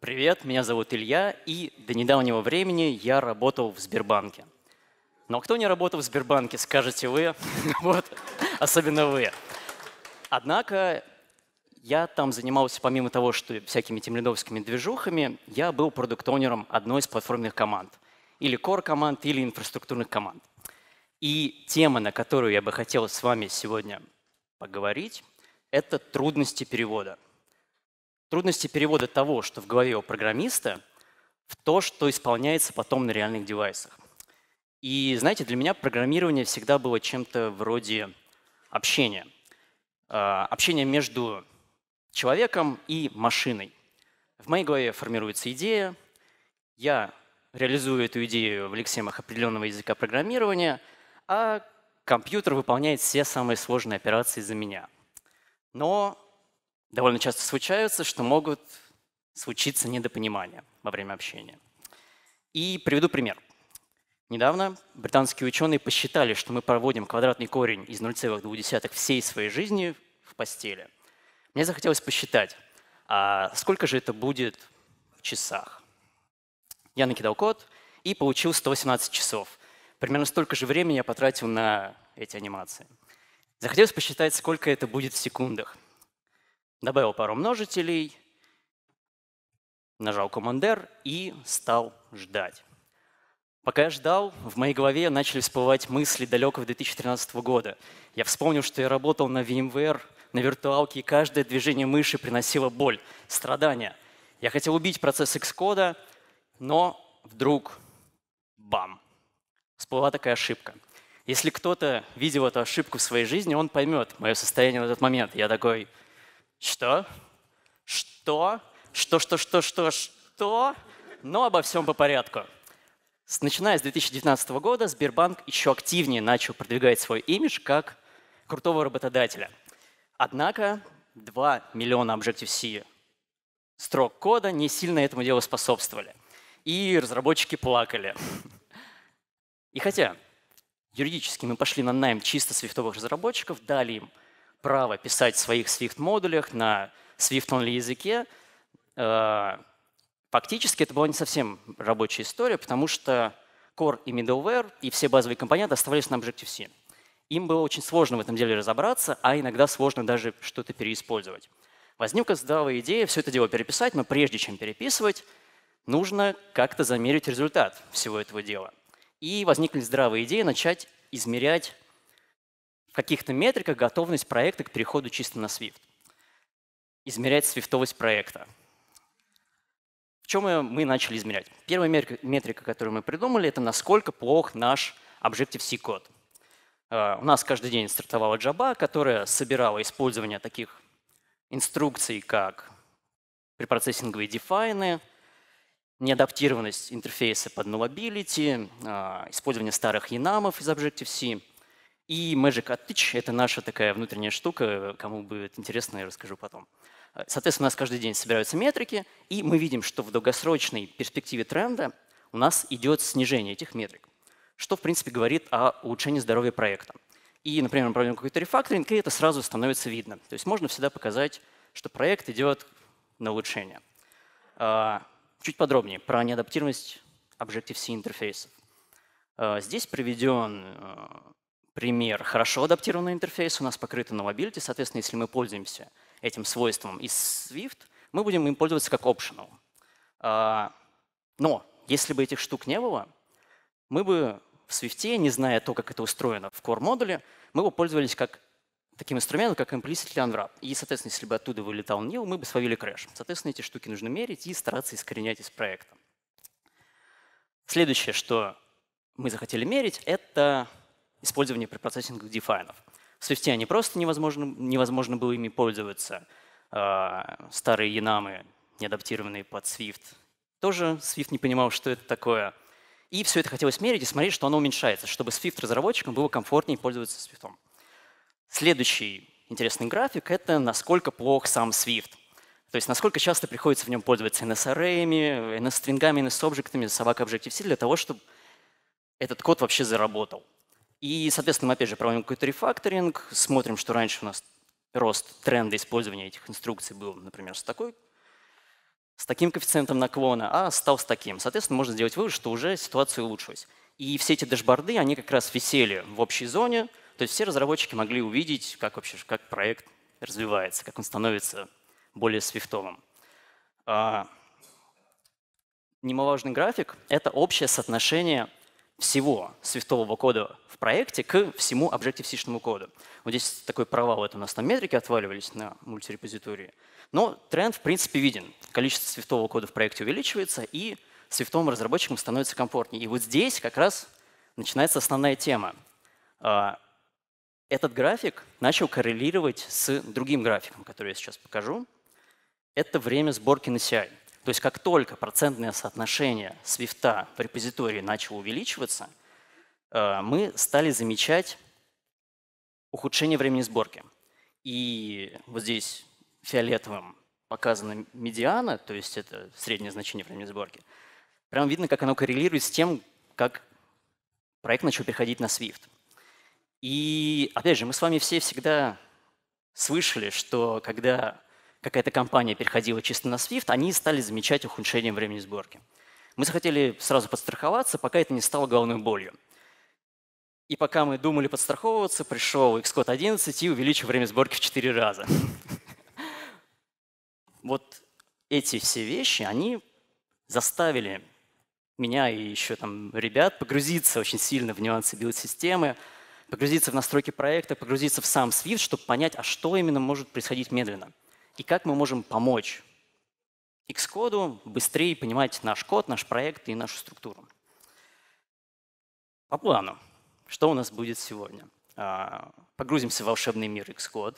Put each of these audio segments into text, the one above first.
Привет, меня зовут Илья, и до недавнего времени я работал в Сбербанке. Но кто не работал в Сбербанке, скажете вы, вот, особенно вы. Однако я там занимался, помимо того, что всякими темлидовскими движухами, я был продукт-оунером одной из платформных команд. Или core команд, или инфраструктурных команд. И тема, на которую я бы хотел с вами сегодня поговорить, это трудности перевода – трудности перевода того, что в голове у программиста, в то, что исполняется потом на реальных девайсах. И, знаете, для меня программирование всегда было чем-то вроде общения. А, общение между человеком и машиной. В моей голове формируется идея, я реализую эту идею в лексемах определенного языка программирования, а компьютер выполняет все самые сложные операции за меня. Но довольно часто случаются, что могут случиться недопонимания во время общения. И приведу пример. Недавно британские ученые посчитали, что мы проводим квадратный корень из 0,2 всей своей жизни в постели. Мне захотелось посчитать, а сколько же это будет в часах. Я накидал код и получил 118 часов. Примерно столько же времени я потратил на эти анимации. Захотелось посчитать, сколько это будет в секундах добавил пару множителей, нажал Commander и стал ждать. Пока я ждал, в моей голове начали всплывать мысли далекого 2013 года. Я вспомнил, что я работал на VMware, на виртуалке, и каждое движение мыши приносило боль, страдания. Я хотел убить процесс Xcode, но вдруг — бам! Всплыла такая ошибка. Если кто-то видел эту ошибку в своей жизни, он поймет мое состояние на этот момент. Я такой, что? Что? Что, что, что, что, что? Но ну, обо всем по порядку. Начиная с 2019 года Сбербанк еще активнее начал продвигать свой имидж как крутого работодателя. Однако 2 миллиона Objective-C строк кода не сильно этому делу способствовали. И разработчики плакали. И хотя юридически мы пошли на найм чисто свифтовых разработчиков, дали им право писать в своих Swift-модулях на Swift-only языке, э, фактически это была не совсем рабочая история, потому что core и middleware и все базовые компоненты оставались на Objective-C. Им было очень сложно в этом деле разобраться, а иногда сложно даже что-то переиспользовать. Возникла здравая идея все это дело переписать, но прежде чем переписывать, нужно как-то замерить результат всего этого дела. И возникли здравые идеи начать измерять каких-то метриках готовность проекта к переходу чисто на Swift. Измерять свифтовость проекта. В чем мы начали измерять? Первая метрика, которую мы придумали, это насколько плох наш Objective-C код. Э, у нас каждый день стартовала джаба, которая собирала использование таких инструкций, как препроцессинговые дефайны, неадаптированность интерфейса под nullability, э, использование старых енамов из Objective-C — и Magic Attach — это наша такая внутренняя штука, кому будет интересно, я расскажу потом. Э, соответственно, у нас каждый день собираются метрики, и мы видим, что в долгосрочной перспективе тренда у нас идет снижение этих метрик, что, в принципе, говорит о улучшении здоровья проекта. И, например, мы проводим какой-то рефакторинг, и это сразу становится видно. То есть можно всегда показать, что проект идет на улучшение. А, чуть подробнее про неадаптированность Objective-C интерфейсов. А, здесь приведен э, пример хорошо адаптированный интерфейс у нас покрыто на мобильте. Соответственно, если мы пользуемся этим свойством из Swift, мы будем им пользоваться как optional. А, но если бы этих штук не было, мы бы в Swift, не зная то, как это устроено в core модуле, мы бы пользовались как таким инструментом, как implicitly unwrap. И, соответственно, если бы оттуда вылетал nil, мы бы словили crash. Соответственно, эти штуки нужно мерить и стараться искоренять из проекта. Следующее, что мы захотели мерить, это использования при процессинге дефайнов. В Swift они просто невозможно, невозможно было ими пользоваться. А, старые янамы, не адаптированные под Swift, тоже Swift не понимал, что это такое. И все это хотелось мерить и смотреть, что оно уменьшается, чтобы Swift-разработчикам было комфортнее пользоваться Swift. Следующий интересный график — это насколько плох сам Swift. То есть насколько часто приходится в нем пользоваться NSRA-ми, NS-стрингами, NS-объектами, собак Objective-C для того, чтобы этот код вообще заработал. И, соответственно, мы опять же проводим какой-то рефакторинг, смотрим, что раньше у нас рост тренда использования этих инструкций был, например, с такой с таким коэффициентом наклона, а стал с таким. Соответственно, можно сделать вывод, что уже ситуация улучшилась. И все эти дашборды, они как раз висели в общей зоне, то есть все разработчики могли увидеть, как вообще как проект развивается, как он становится более свифтовым. А, немаловажный график — это общее соотношение всего свифтового кода в проекте к всему Objective-C коду. Вот здесь такой провал, это у нас там метрики отваливались на мультирепозитории. Но тренд, в принципе, виден. Количество свифтового кода в проекте увеличивается, и свифтовым разработчикам становится комфортнее. И вот здесь как раз начинается основная тема. А, этот график начал коррелировать с другим графиком, который я сейчас покажу. Это время сборки на CI. То есть как только процентное соотношение свифта в репозитории начало увеличиваться, э, мы стали замечать ухудшение времени сборки. И вот здесь фиолетовым показана медиана, то есть это среднее значение времени сборки. Прям видно, как оно коррелирует с тем, как проект начал переходить на Swift. И опять же, мы с вами все всегда слышали, что когда какая-то компания переходила чисто на Swift, они стали замечать ухудшение времени сборки. Мы захотели сразу подстраховаться, пока это не стало головной болью. И пока мы думали подстраховываться, пришел Xcode 11 и увеличил время сборки в 4 раза. Вот эти все вещи, они заставили меня и еще там ребят погрузиться очень сильно в нюансы билд-системы, погрузиться в настройки проекта, погрузиться в сам Swift, чтобы понять, а что именно может происходить медленно и как мы можем помочь Xcode быстрее понимать наш код, наш проект и нашу структуру. По плану, что у нас будет сегодня? А, погрузимся в волшебный мир Xcode,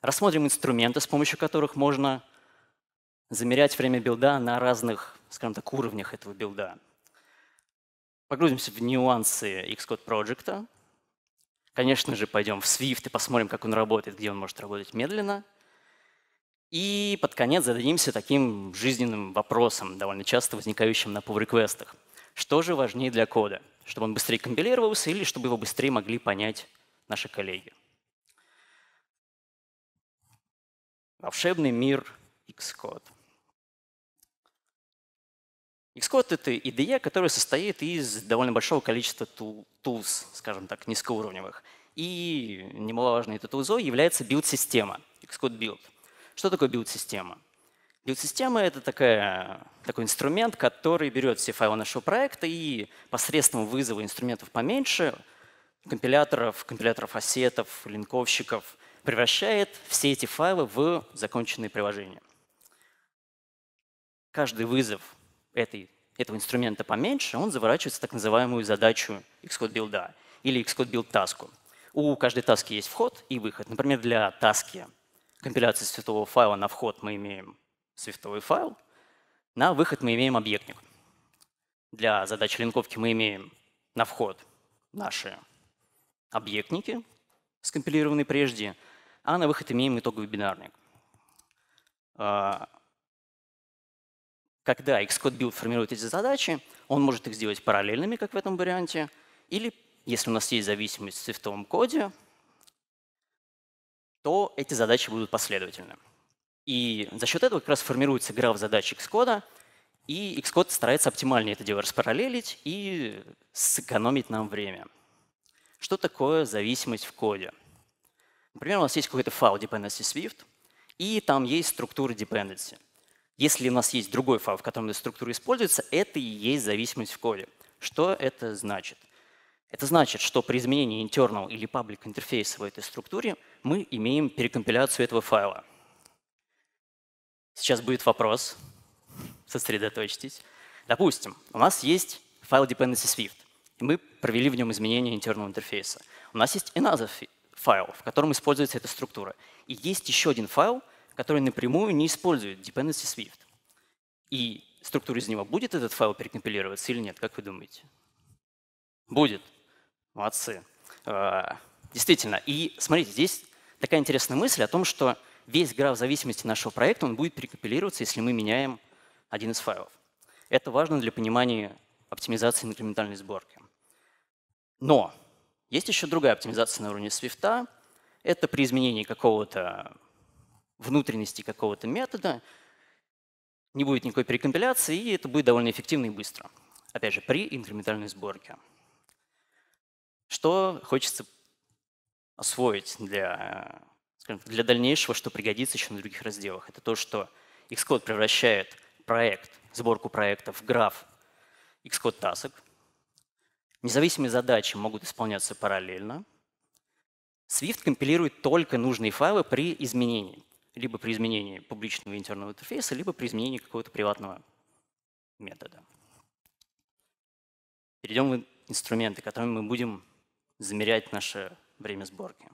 рассмотрим инструменты, с помощью которых можно замерять время билда на разных, скажем так, уровнях этого билда. Погрузимся в нюансы Xcode Project. Конечно же, пойдем в Swift и посмотрим, как он работает, где он может работать медленно – и под конец зададимся таким жизненным вопросом, довольно часто возникающим на pull-реквестах. Что же важнее для кода? Чтобы он быстрее компилировался или чтобы его быстрее могли понять наши коллеги? Волшебный мир Xcode. Xcode — это идея, которая состоит из довольно большого количества tools, скажем так, низкоуровневых. И немаловажной этой тулзой является билд-система, Xcode Build. Что такое билд-система? Билд-система — это такая, такой инструмент, который берет все файлы нашего проекта и посредством вызова инструментов поменьше, компиляторов, компиляторов ассетов, линковщиков, превращает все эти файлы в законченные приложения. Каждый вызов этой, этого инструмента поменьше, он заворачивается в так называемую задачу Xcode билда или Xcode билд-таску. У каждой таски есть вход и выход. Например, для таски компиляции свифтового файла на вход мы имеем свифтовый файл, на выход мы имеем объектник. Для задачи линковки мы имеем на вход наши объектники, скомпилированные прежде, а на выход имеем итоговый бинарник. А, когда Xcode Build формирует эти задачи, он может их сделать параллельными, как в этом варианте, или, если у нас есть зависимость в свифтовом коде, то эти задачи будут последовательны. И за счет этого как раз формируется граф задач Xcode, и Xcode старается оптимальнее это дело распараллелить и сэкономить нам время. Что такое зависимость в коде? Например, у нас есть какой-то файл dependency Swift, и там есть структура dependency. Если у нас есть другой файл, в котором эта структура используется, это и есть зависимость в коде. Что это значит? Это значит, что при изменении internal или public интерфейса в этой структуре мы имеем перекомпиляцию этого файла. Сейчас будет вопрос. Сосредоточьтесь. Допустим, у нас есть файл dependency Swift, и мы провели в нем изменение интерного интерфейса. У нас есть another файл, в котором используется эта структура. И есть еще один файл, который напрямую не использует dependency Swift. И структура из него будет этот файл перекомпилироваться или нет, как вы думаете? Будет. Молодцы. Э, действительно. И смотрите, здесь такая интересная мысль о том, что весь граф зависимости нашего проекта, он будет перекомпилироваться, если мы меняем один из файлов. Это важно для понимания оптимизации инкрементальной сборки. Но есть еще другая оптимизация на уровне Swift. Это при изменении какого-то внутренности какого-то метода не будет никакой перекомпиляции, и это будет довольно эффективно и быстро. Опять же, при инкрементальной сборке. Что хочется освоить для, скажем, для дальнейшего, что пригодится еще на других разделах? Это то, что Xcode превращает проект, сборку проектов в граф Xcode Task. Независимые задачи могут исполняться параллельно. Swift компилирует только нужные файлы при изменении. Либо при изменении публичного интерного интерфейса, либо при изменении какого-то приватного метода. Перейдем в инструменты, которыми мы будем замерять наше время сборки.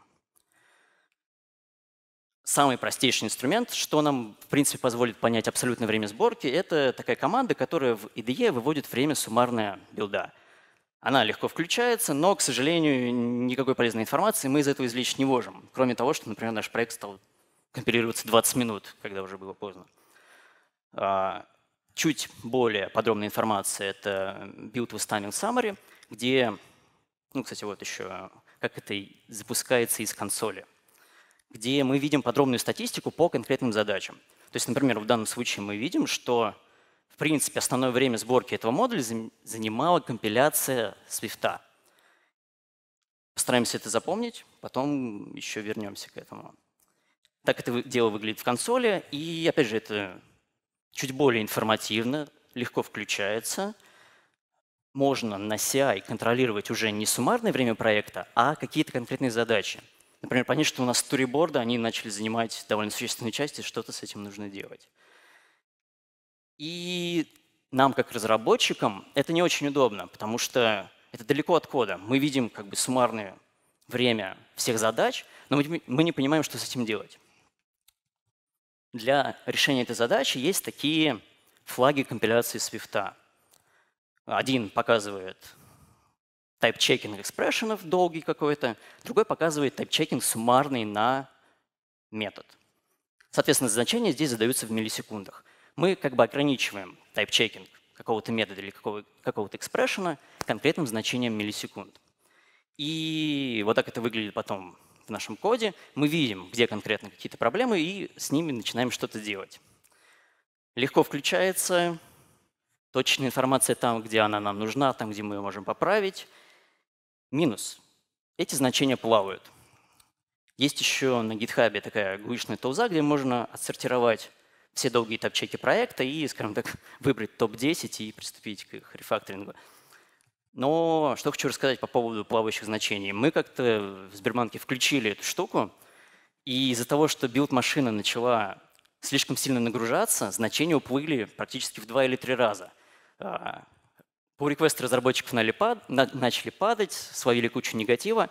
Самый простейший инструмент, что нам, в принципе, позволит понять абсолютное время сборки, это такая команда, которая в IDE выводит время суммарное билда. Она легко включается, но, к сожалению, никакой полезной информации мы из этого извлечь не можем. Кроме того, что, например, наш проект стал компилироваться 20 минут, когда уже было поздно. А, чуть более подробная информация – это build with timing summary, где ну, кстати, вот еще, как это запускается из консоли, где мы видим подробную статистику по конкретным задачам. То есть, например, в данном случае мы видим, что, в принципе, основное время сборки этого модуля занимала компиляция Swift. Постараемся это запомнить, потом еще вернемся к этому. Так это дело выглядит в консоли, и, опять же, это чуть более информативно, легко включается – можно на CI контролировать уже не суммарное время проекта, а какие-то конкретные задачи. Например, понять, что у нас сториборды, они начали занимать довольно существенную часть, и что-то с этим нужно делать. И нам, как разработчикам, это не очень удобно, потому что это далеко от кода. Мы видим как бы суммарное время всех задач, но мы не понимаем, что с этим делать. Для решения этой задачи есть такие флаги компиляции свифта. Один показывает type-checking экспрессионов долгий какой-то, другой показывает type-checking суммарный на метод. Соответственно, значения здесь задаются в миллисекундах. Мы как бы ограничиваем type-checking какого-то метода или какого-то экспрессиона конкретным значением миллисекунд. И вот так это выглядит потом в нашем коде. Мы видим, где конкретно какие-то проблемы, и с ними начинаем что-то делать. Легко включается Точная информация там, где она нам нужна, там, где мы ее можем поправить. Минус. Эти значения плавают. Есть еще на GitHub такая гуишная толза, где можно отсортировать все долгие топ проекта и, скажем так, выбрать топ-10 и приступить к их рефакторингу. Но что хочу рассказать по поводу плавающих значений. Мы как-то в Сбербанке включили эту штуку, и из-за того, что билд-машина начала слишком сильно нагружаться, значения уплыли практически в два или три раза. Э, Pull реквесты разработчиков начали падать, словили кучу негатива.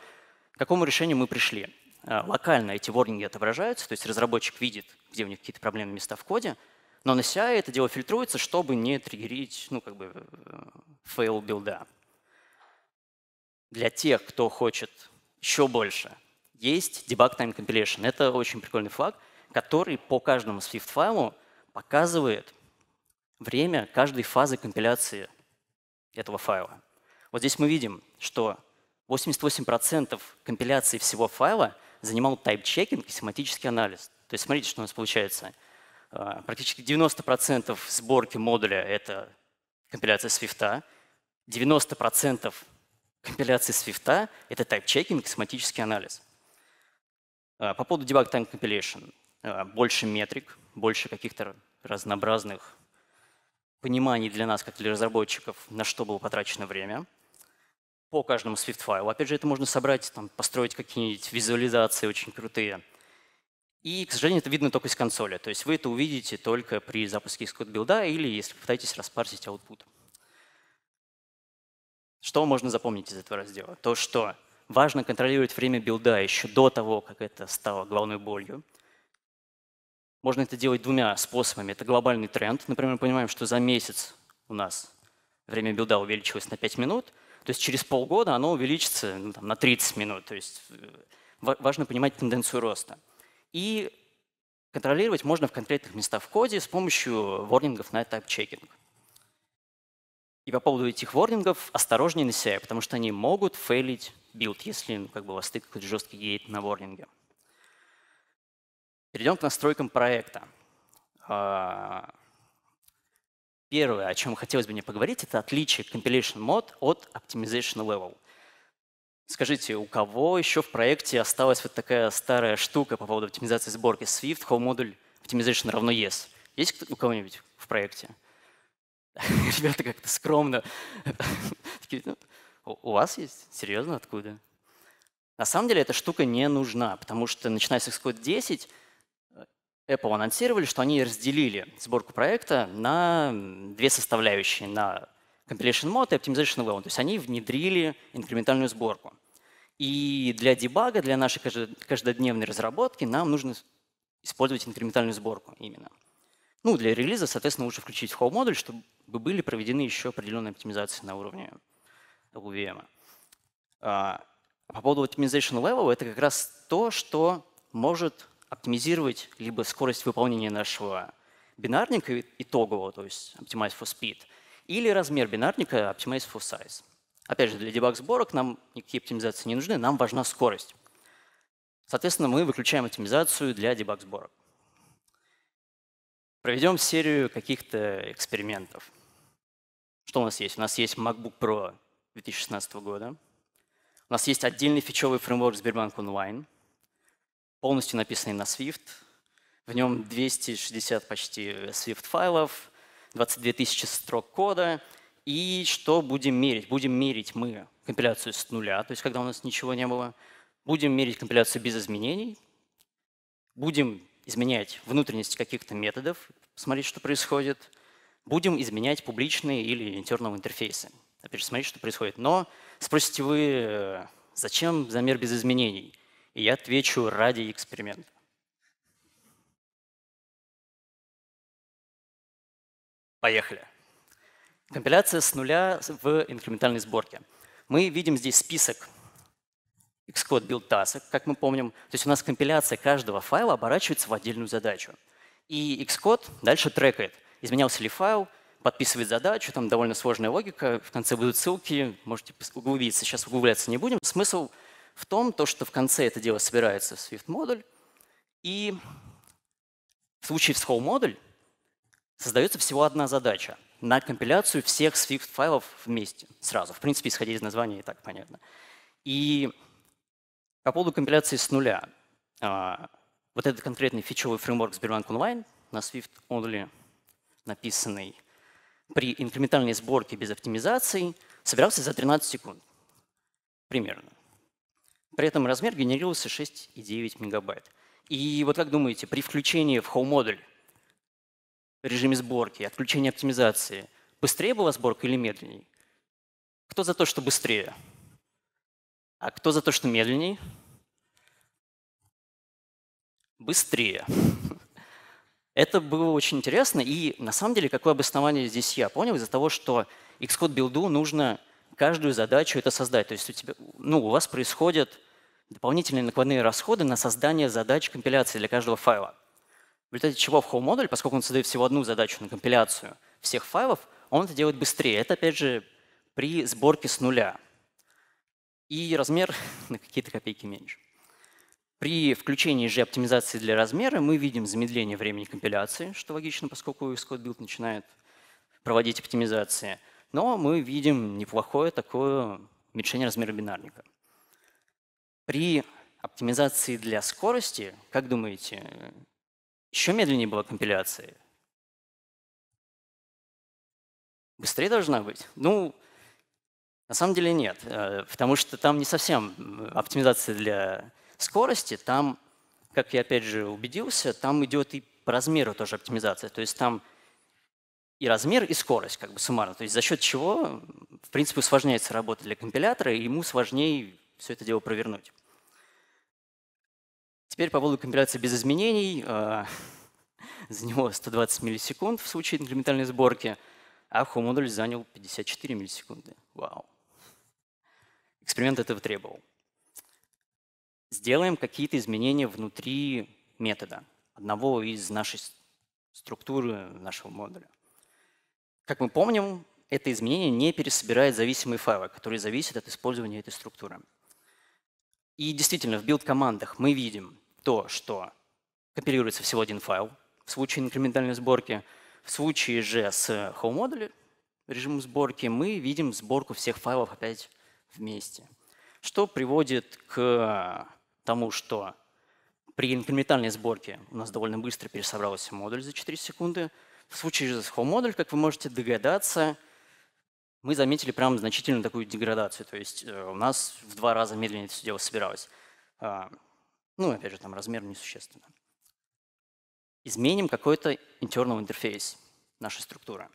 К какому решению мы пришли? Э, локально эти ворнинги отображаются, то есть разработчик видит, где у них какие-то проблемные места в коде, но на CI это дело фильтруется, чтобы не триггерить, ну, как бы, э, fail билда. Для тех, кто хочет еще больше, есть debug time compilation. Это очень прикольный флаг, который по каждому Swift файлу показывает, время каждой фазы компиляции этого файла. Вот здесь мы видим, что 88% компиляции всего файла занимал тайп-чекинг и семантический анализ. То есть смотрите, что у нас получается. А, практически 90% сборки модуля — это компиляция Swift, 90% компиляции Swift — это тайп-чекинг и семантический анализ. А, по поводу debug time compilation. А, больше метрик, больше каких-то разнообразных понимании для нас, как для разработчиков, на что было потрачено время по каждому Swift файлу. Опять же, это можно собрать, там, построить какие-нибудь визуализации очень крутые. И, к сожалению, это видно только из консоли. То есть вы это увидите только при запуске Xcode билда или если пытаетесь распарсить output. Что можно запомнить из этого раздела? То, что важно контролировать время билда еще до того, как это стало главной болью. Можно это делать двумя способами. Это глобальный тренд. Например, мы понимаем, что за месяц у нас время билда увеличилось на 5 минут, то есть через полгода оно увеличится ну, там, на 30 минут. То есть э, важно понимать тенденцию роста. И контролировать можно в конкретных местах в коде с помощью ворнингов на тайп-чекинг. И по поводу этих ворнингов осторожнее на себя, потому что они могут фейлить билд, если ну, как бы у вас стык какой-то жесткий гейт на ворнинге. Перейдем к настройкам проекта. А, первое, о чем хотелось бы мне поговорить, это отличие compilation mode от optimization level. Скажите, у кого еще в проекте осталась вот такая старая штука по поводу оптимизации сборки Swift, home модуль optimization равно yes? Есть у кого-нибудь в проекте? Ребята как-то скромно. «Ну, у вас есть? Серьезно? Откуда? На самом деле эта штука не нужна, потому что начиная с Xcode 10 Apple анонсировали, что они разделили сборку проекта на две составляющие, на compilation mode и optimization level. То есть они внедрили инкрементальную сборку. И для дебага, для нашей каждодневной разработки нам нужно использовать инкрементальную сборку именно. Ну, для релиза, соответственно, лучше включить в модуль, чтобы были проведены еще определенные оптимизации на уровне LVM. А, по поводу optimization level, это как раз то, что может оптимизировать либо скорость выполнения нашего бинарника итогового, то есть Optimize for Speed, или размер бинарника Optimize for Size. Опять же, для дебаг-сборок нам никакие оптимизации не нужны, нам важна скорость. Соответственно, мы выключаем оптимизацию для дебаг-сборок. Проведем серию каких-то экспериментов. Что у нас есть? У нас есть MacBook Pro 2016 года. У нас есть отдельный фичевый фреймворк Сбербанк Онлайн – полностью написанный на Swift. В нем 260 почти Swift-файлов, 22 тысячи строк кода. И что будем мерить? Будем мерить мы компиляцию с нуля, то есть когда у нас ничего не было. Будем мерить компиляцию без изменений. Будем изменять внутренность каких-то методов, смотреть, что происходит. Будем изменять публичные или интернал интерфейсы. Опять же, смотреть, что происходит. Но спросите вы, э, зачем замер без изменений? И я отвечу ради эксперимента. Поехали. Компиляция с нуля в инкрементальной сборке. Мы видим здесь список Xcode build task, как мы помним. То есть у нас компиляция каждого файла оборачивается в отдельную задачу. И Xcode дальше трекает, изменялся ли файл, подписывает задачу, там довольно сложная логика, в конце будут ссылки, можете углубиться, сейчас углубляться не будем. Смысл в том, то, что в конце это дело собирается в Swift модуль, и в случае с whole модуль создается всего одна задача на компиляцию всех Swift файлов вместе сразу. В принципе, исходя из названия и так понятно. И по поводу компиляции с нуля. А, вот этот конкретный фичевый фреймворк Сбербанк Онлайн на Swift Only, написанный при инкрементальной сборке без оптимизации, собирался за 13 секунд примерно. При этом размер генерировался 6,9 мегабайт. И вот как думаете, при включении в Home модуль режиме сборки, отключении оптимизации, быстрее была сборка или медленнее? Кто за то, что быстрее? А кто за то, что медленнее? Быстрее. Это было очень интересно. И на самом деле, какое обоснование здесь я понял? Из-за того, что Xcode билду нужно каждую задачу это создать. То есть у, тебя, ну, у вас происходит дополнительные накладные расходы на создание задач компиляции для каждого файла. В результате чего в Home модуль, поскольку он создает всего одну задачу на компиляцию всех файлов, он это делает быстрее. Это, опять же, при сборке с нуля. И размер на какие-то копейки меньше. При включении же оптимизации для размера мы видим замедление времени компиляции, что логично, поскольку Xcode Build начинает проводить оптимизации. Но мы видим неплохое такое уменьшение размера бинарника. При оптимизации для скорости, как думаете, еще медленнее была компиляция? Быстрее должна быть? Ну, на самом деле нет, э, потому что там не совсем оптимизация для скорости, там, как я опять же убедился, там идет и по размеру тоже оптимизация. То есть там и размер, и скорость как бы суммарно. То есть за счет чего, в принципе, усложняется работа для компилятора, и ему сложнее все это дело провернуть. Теперь по поводу компиляции без изменений. А, Заняло 120 миллисекунд в случае инкрементальной сборки, а модуль занял 54 миллисекунды. Вау. Эксперимент этого требовал. Сделаем какие-то изменения внутри метода, одного из нашей структуры нашего модуля. Как мы помним, это изменение не пересобирает зависимые файлы, которые зависят от использования этой структуры. И действительно, в билд-командах мы видим то, что копируется всего один файл в случае инкрементальной сборки. В случае же с home модуля режимом сборки мы видим сборку всех файлов опять вместе, что приводит к тому, что при инкрементальной сборке у нас довольно быстро пересобрался модуль за 4 секунды. В случае же с home модуль, как вы можете догадаться, мы заметили прям значительную такую деградацию. То есть э, у нас в два раза медленнее все дело собиралось. А, ну, опять же, там размер несущественно. Изменим какой-то internal интерфейс нашей структуры.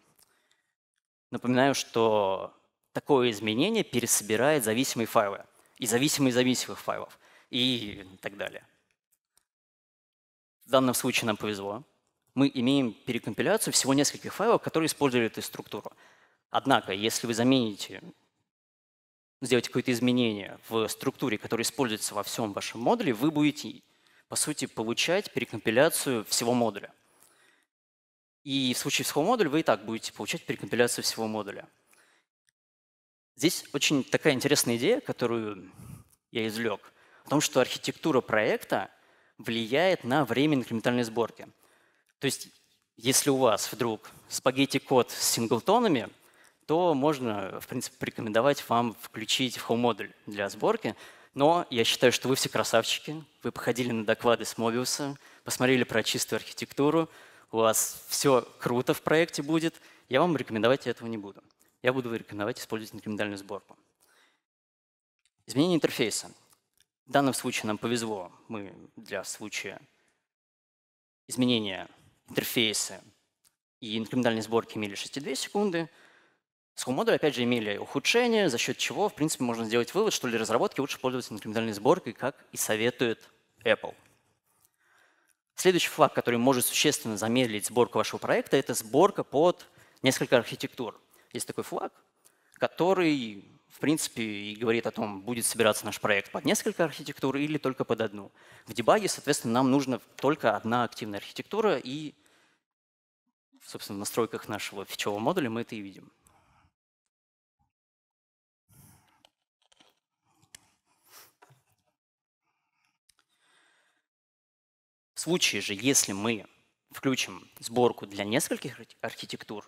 Напоминаю, что такое изменение пересобирает зависимые файлы и зависимые зависимых файлов и так далее. В данном случае нам повезло. Мы имеем перекомпиляцию всего нескольких файлов, которые использовали эту структуру. Однако, если вы замените, сделаете какое-то изменение в структуре, которая используется во всем вашем модуле, вы будете, по сути, получать перекомпиляцию всего модуля. И в случае всего модуля вы и так будете получать перекомпиляцию всего модуля. Здесь очень такая интересная идея, которую я извлек, о том, что архитектура проекта влияет на время инкрементальной сборки. То есть, если у вас вдруг спагетти-код с синглтонами, то можно, в принципе, порекомендовать вам включить в Home-модуль для сборки. Но я считаю, что вы все красавчики. Вы походили на доклады с Mobius, посмотрели про чистую архитектуру. У вас все круто в проекте будет. Я вам рекомендовать этого не буду. Я буду рекомендовать использовать инкрементальную сборку. Изменение интерфейса. В данном случае нам повезло. Мы для случая изменения интерфейса и инкрементальной сборки имели 6,2 секунды – SQL модули, опять же, имели ухудшение, за счет чего, в принципе, можно сделать вывод, что для разработки лучше пользоваться инкрементальной сборкой, как и советует Apple. Следующий флаг, который может существенно замедлить сборку вашего проекта, это сборка под несколько архитектур. Есть такой флаг, который, в принципе, и говорит о том, будет собираться наш проект под несколько архитектур или только под одну. В дебаге, соответственно, нам нужна только одна активная архитектура, и, собственно, в настройках нашего фичевого модуля мы это и видим. случае же, если мы включим сборку для нескольких архитектур,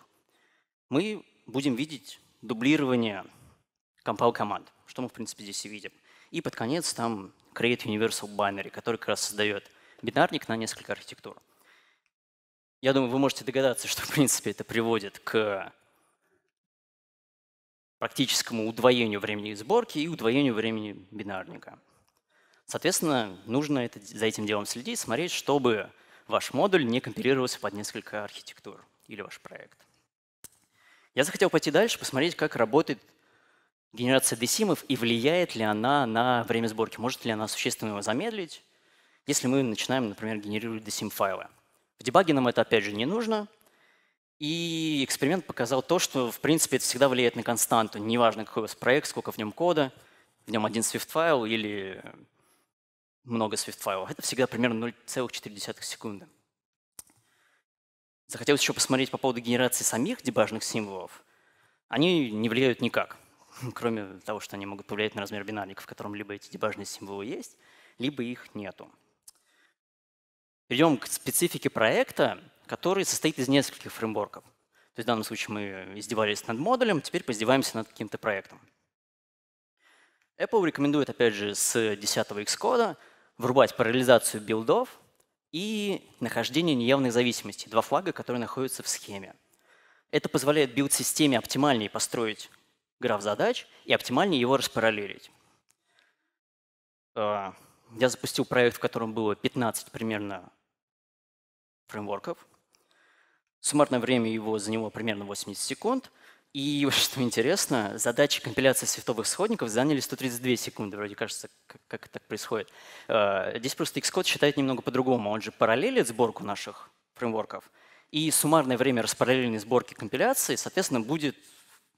мы будем видеть дублирование compile команд, что мы, в принципе, здесь и видим. И под конец там create universal binary, который как раз создает бинарник на несколько архитектур. Я думаю, вы можете догадаться, что, в принципе, это приводит к практическому удвоению времени сборки и удвоению времени бинарника. Соответственно, нужно это, за этим делом следить, смотреть, чтобы ваш модуль не компилировался под несколько архитектур или ваш проект. Я захотел пойти дальше, посмотреть, как работает генерация десимов и влияет ли она на время сборки, может ли она существенно его замедлить, если мы начинаем, например, генерировать десим файлы. В дебаге нам это, опять же, не нужно. И эксперимент показал то, что, в принципе, это всегда влияет на константу. Неважно, какой у вас проект, сколько в нем кода, в нем один Swift-файл или много Swift-файлов. Это всегда примерно 0,4 секунды. Захотелось еще посмотреть по поводу генерации самих дебажных символов. Они не влияют никак, кроме того, что они могут повлиять на размер бинарника, в котором либо эти дебажные символы есть, либо их нету. Перейдем к специфике проекта, который состоит из нескольких фреймворков. То есть в данном случае мы издевались над модулем, теперь поиздеваемся над каким-то проектом. Apple рекомендует, опять же, с 10 Xcode врубать параллелизацию билдов и нахождение неявных зависимостей два флага, которые находятся в схеме. Это позволяет билд-системе оптимальнее построить граф задач и оптимальнее его распараллелить. А, я запустил проект, в котором было 15 примерно фреймворков. Суммарное время его заняло примерно 80 секунд – и что интересно, задачи компиляции свифтовых исходников заняли 132 секунды. Вроде кажется, как, это так происходит. Э, здесь просто Xcode считает немного по-другому. Он же параллелит сборку наших фреймворков. И суммарное время распараллельной сборки компиляции, соответственно, будет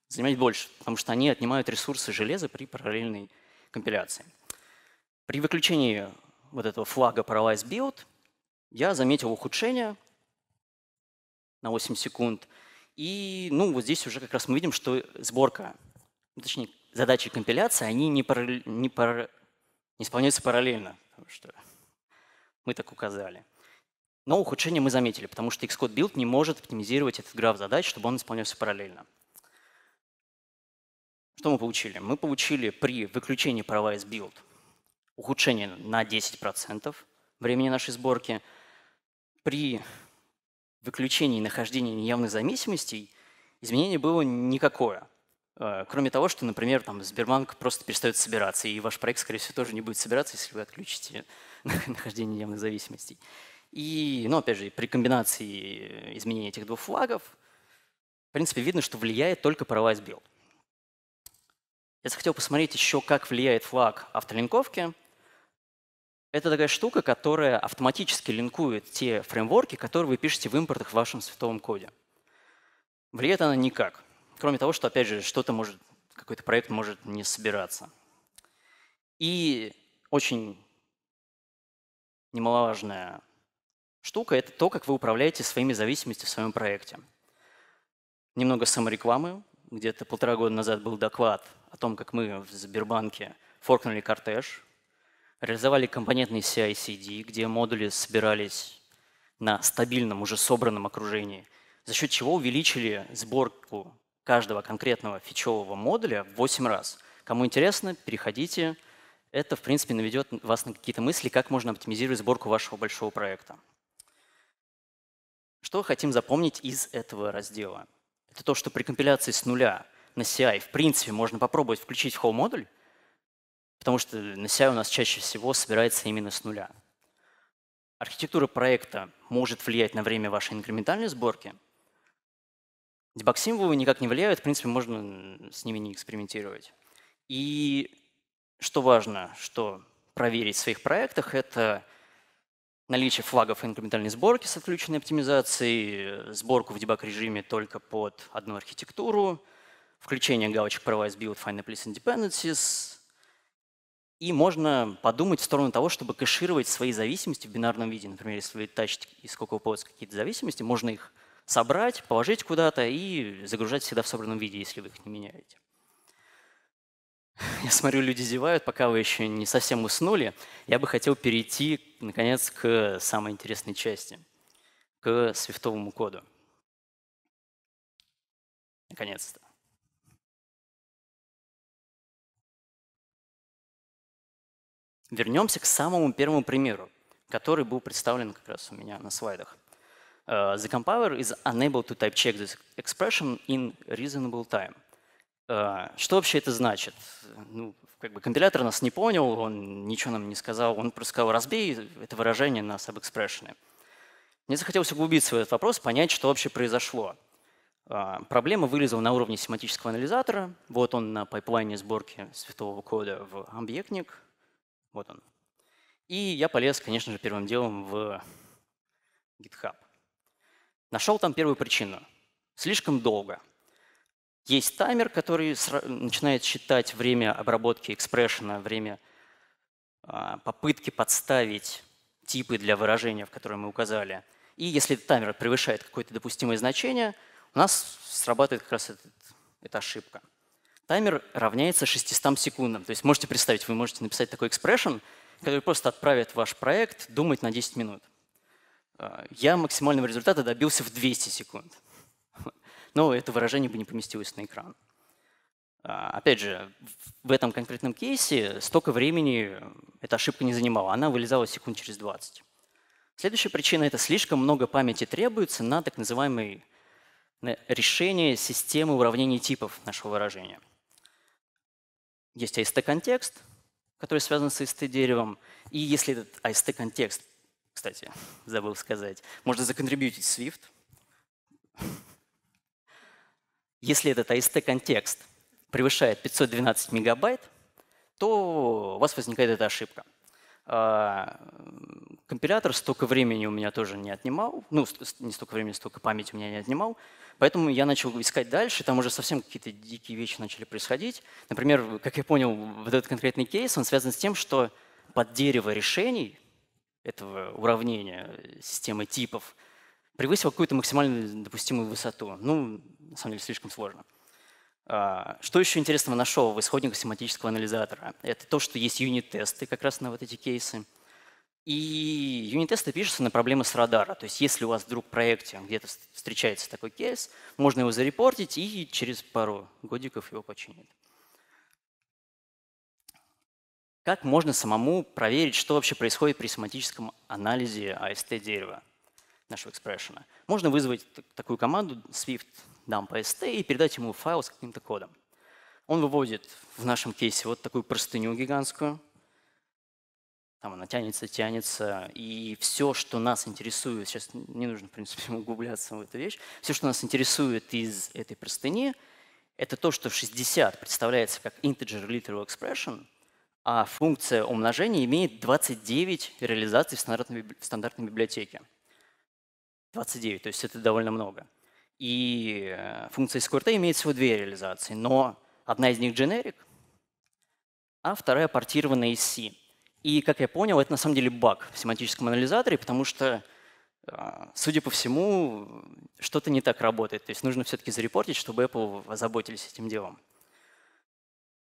занимать больше, потому что они отнимают ресурсы железа при параллельной компиляции. При выключении вот этого флага Paralyze Build я заметил ухудшение на 8 секунд – и ну, вот здесь уже как раз мы видим, что сборка, ну, точнее, задачи компиляции, они не, параллель, не, пар, не исполняются параллельно, потому что мы так указали. Но ухудшение мы заметили, потому что Xcode Build не может оптимизировать этот граф задач, чтобы он исполнялся параллельно. Что мы получили? Мы получили при выключении права build ухудшение на 10% времени нашей сборки, при выключения и нахождения неявных зависимостей изменение было никакое. Э, кроме того, что, например, там, Сбербанк просто перестает собираться, и ваш проект, скорее всего, тоже не будет собираться, если вы отключите нахождение неявных зависимостей. И, ну, опять же, при комбинации изменения этих двух флагов, в принципе, видно, что влияет только Paralyze билд. Я захотел посмотреть еще, как влияет флаг автолинковки – это такая штука, которая автоматически линкует те фреймворки, которые вы пишете в импортах в вашем световом коде. Влияет она никак. Кроме того, что, опять же, что-то может, какой-то проект может не собираться. И очень немаловажная штука – это то, как вы управляете своими зависимостями в своем проекте. Немного саморекламы. Где-то полтора года назад был доклад о том, как мы в Сбербанке форкнули кортеж, Реализовали компонентный CI-CD, где модули собирались на стабильном, уже собранном окружении, за счет чего увеличили сборку каждого конкретного фичевого модуля в 8 раз. Кому интересно, переходите. Это, в принципе, наведет вас на какие-то мысли, как можно оптимизировать сборку вашего большого проекта. Что хотим запомнить из этого раздела? Это то, что при компиляции с нуля на CI, в принципе, можно попробовать включить whole модуль, Потому что NCI у нас чаще всего собирается именно с нуля. Архитектура проекта может влиять на время вашей инкрементальной сборки. Дебаг-символы никак не влияют, в принципе, можно с ними не экспериментировать. И что важно, что проверить в своих проектах, это наличие флагов инкрементальной сборки с отключенной оптимизацией, сборку в дебаг-режиме только под одну архитектуру, включение галочек Provides Build Final Place Dependencies, и можно подумать в сторону того, чтобы кэшировать свои зависимости в бинарном виде. Например, если вы тащите из какого повода какие-то зависимости, можно их собрать, положить куда-то и загружать всегда в собранном виде, если вы их не меняете. Я смотрю, люди зевают, пока вы еще не совсем уснули. Я бы хотел перейти, наконец, к самой интересной части, к свифтовому коду. Наконец-то. Вернемся к самому первому примеру, который был представлен как раз у меня на слайдах. Uh, the compiler is unable to type check this expression in reasonable time. Uh, что вообще это значит? Ну, как бы компилятор нас не понял, он ничего нам не сказал, он просто сказал «разбей» это выражение на сабэкспрессионе. Мне захотелось углубиться в этот вопрос, понять, что вообще произошло. Э, проблема вылезла на уровне семантического анализатора. Вот он на пайплайне сборки святого кода в объектник. Вот он. И я полез, конечно же, первым делом в GitHub. Нашел там первую причину. Слишком долго. Есть таймер, который начинает считать время обработки экспрессиона, время а, попытки подставить типы для выражения, в которые мы указали. И если таймер превышает какое-то допустимое значение, у нас срабатывает как раз этот, эта ошибка – Таймер равняется 600 секундам. То есть можете представить, вы можете написать такой expression, который просто отправит ваш проект думать на 10 минут. А, я максимального результата добился в 200 секунд. Но это выражение бы не поместилось на экран. А, опять же, в этом конкретном кейсе столько времени эта ошибка не занимала. Она вылезала секунд через 20. Следующая причина – это слишком много памяти требуется на так называемое решение системы уравнений типов нашего выражения – есть AST-контекст, который связан с AST-деревом. И если этот AST-контекст, кстати, забыл сказать, можно законтрибьютить Swift. Если этот AST-контекст превышает 512 мегабайт, то у вас возникает эта ошибка. А, компилятор столько времени у меня тоже не отнимал, ну, не столько времени, столько памяти у меня не отнимал, Поэтому я начал искать дальше, там уже совсем какие-то дикие вещи начали происходить. Например, как я понял, вот этот конкретный кейс, он связан с тем, что под дерево решений этого уравнения э, системы типов превысило какую-то максимальную допустимую высоту. Ну, на самом деле, слишком сложно. А, что еще интересного нашел в исходниках семантического анализатора? Это то, что есть юнит-тесты как раз на вот эти кейсы – и юнит-тесты пишутся на проблемы с радара. То есть если у вас вдруг в проекте где-то встречается такой кейс, можно его зарепортить и через пару годиков его починят. Как можно самому проверить, что вообще происходит при семантическом анализе AST-дерева нашего экспрессиона? Можно вызвать такую команду swift dump AST и передать ему файл с каким-то кодом. Он выводит в нашем кейсе вот такую простыню гигантскую – там она тянется, тянется, и все, что нас интересует, сейчас не нужно, в принципе, углубляться в эту вещь, все, что нас интересует из этой простыни, это то, что 60 представляется как integer literal expression, а функция умножения имеет 29 реализаций в стандартной, в стандартной библиотеке. 29, то есть это довольно много. И э, функция SQRT имеет всего две реализации, но одна из них generic, а вторая портированная из C. И, как я понял, это на самом деле баг в семантическом анализаторе, потому что, а, судя по всему, что-то не так работает. То есть нужно все-таки зарепортить, чтобы Apple озаботились этим делом.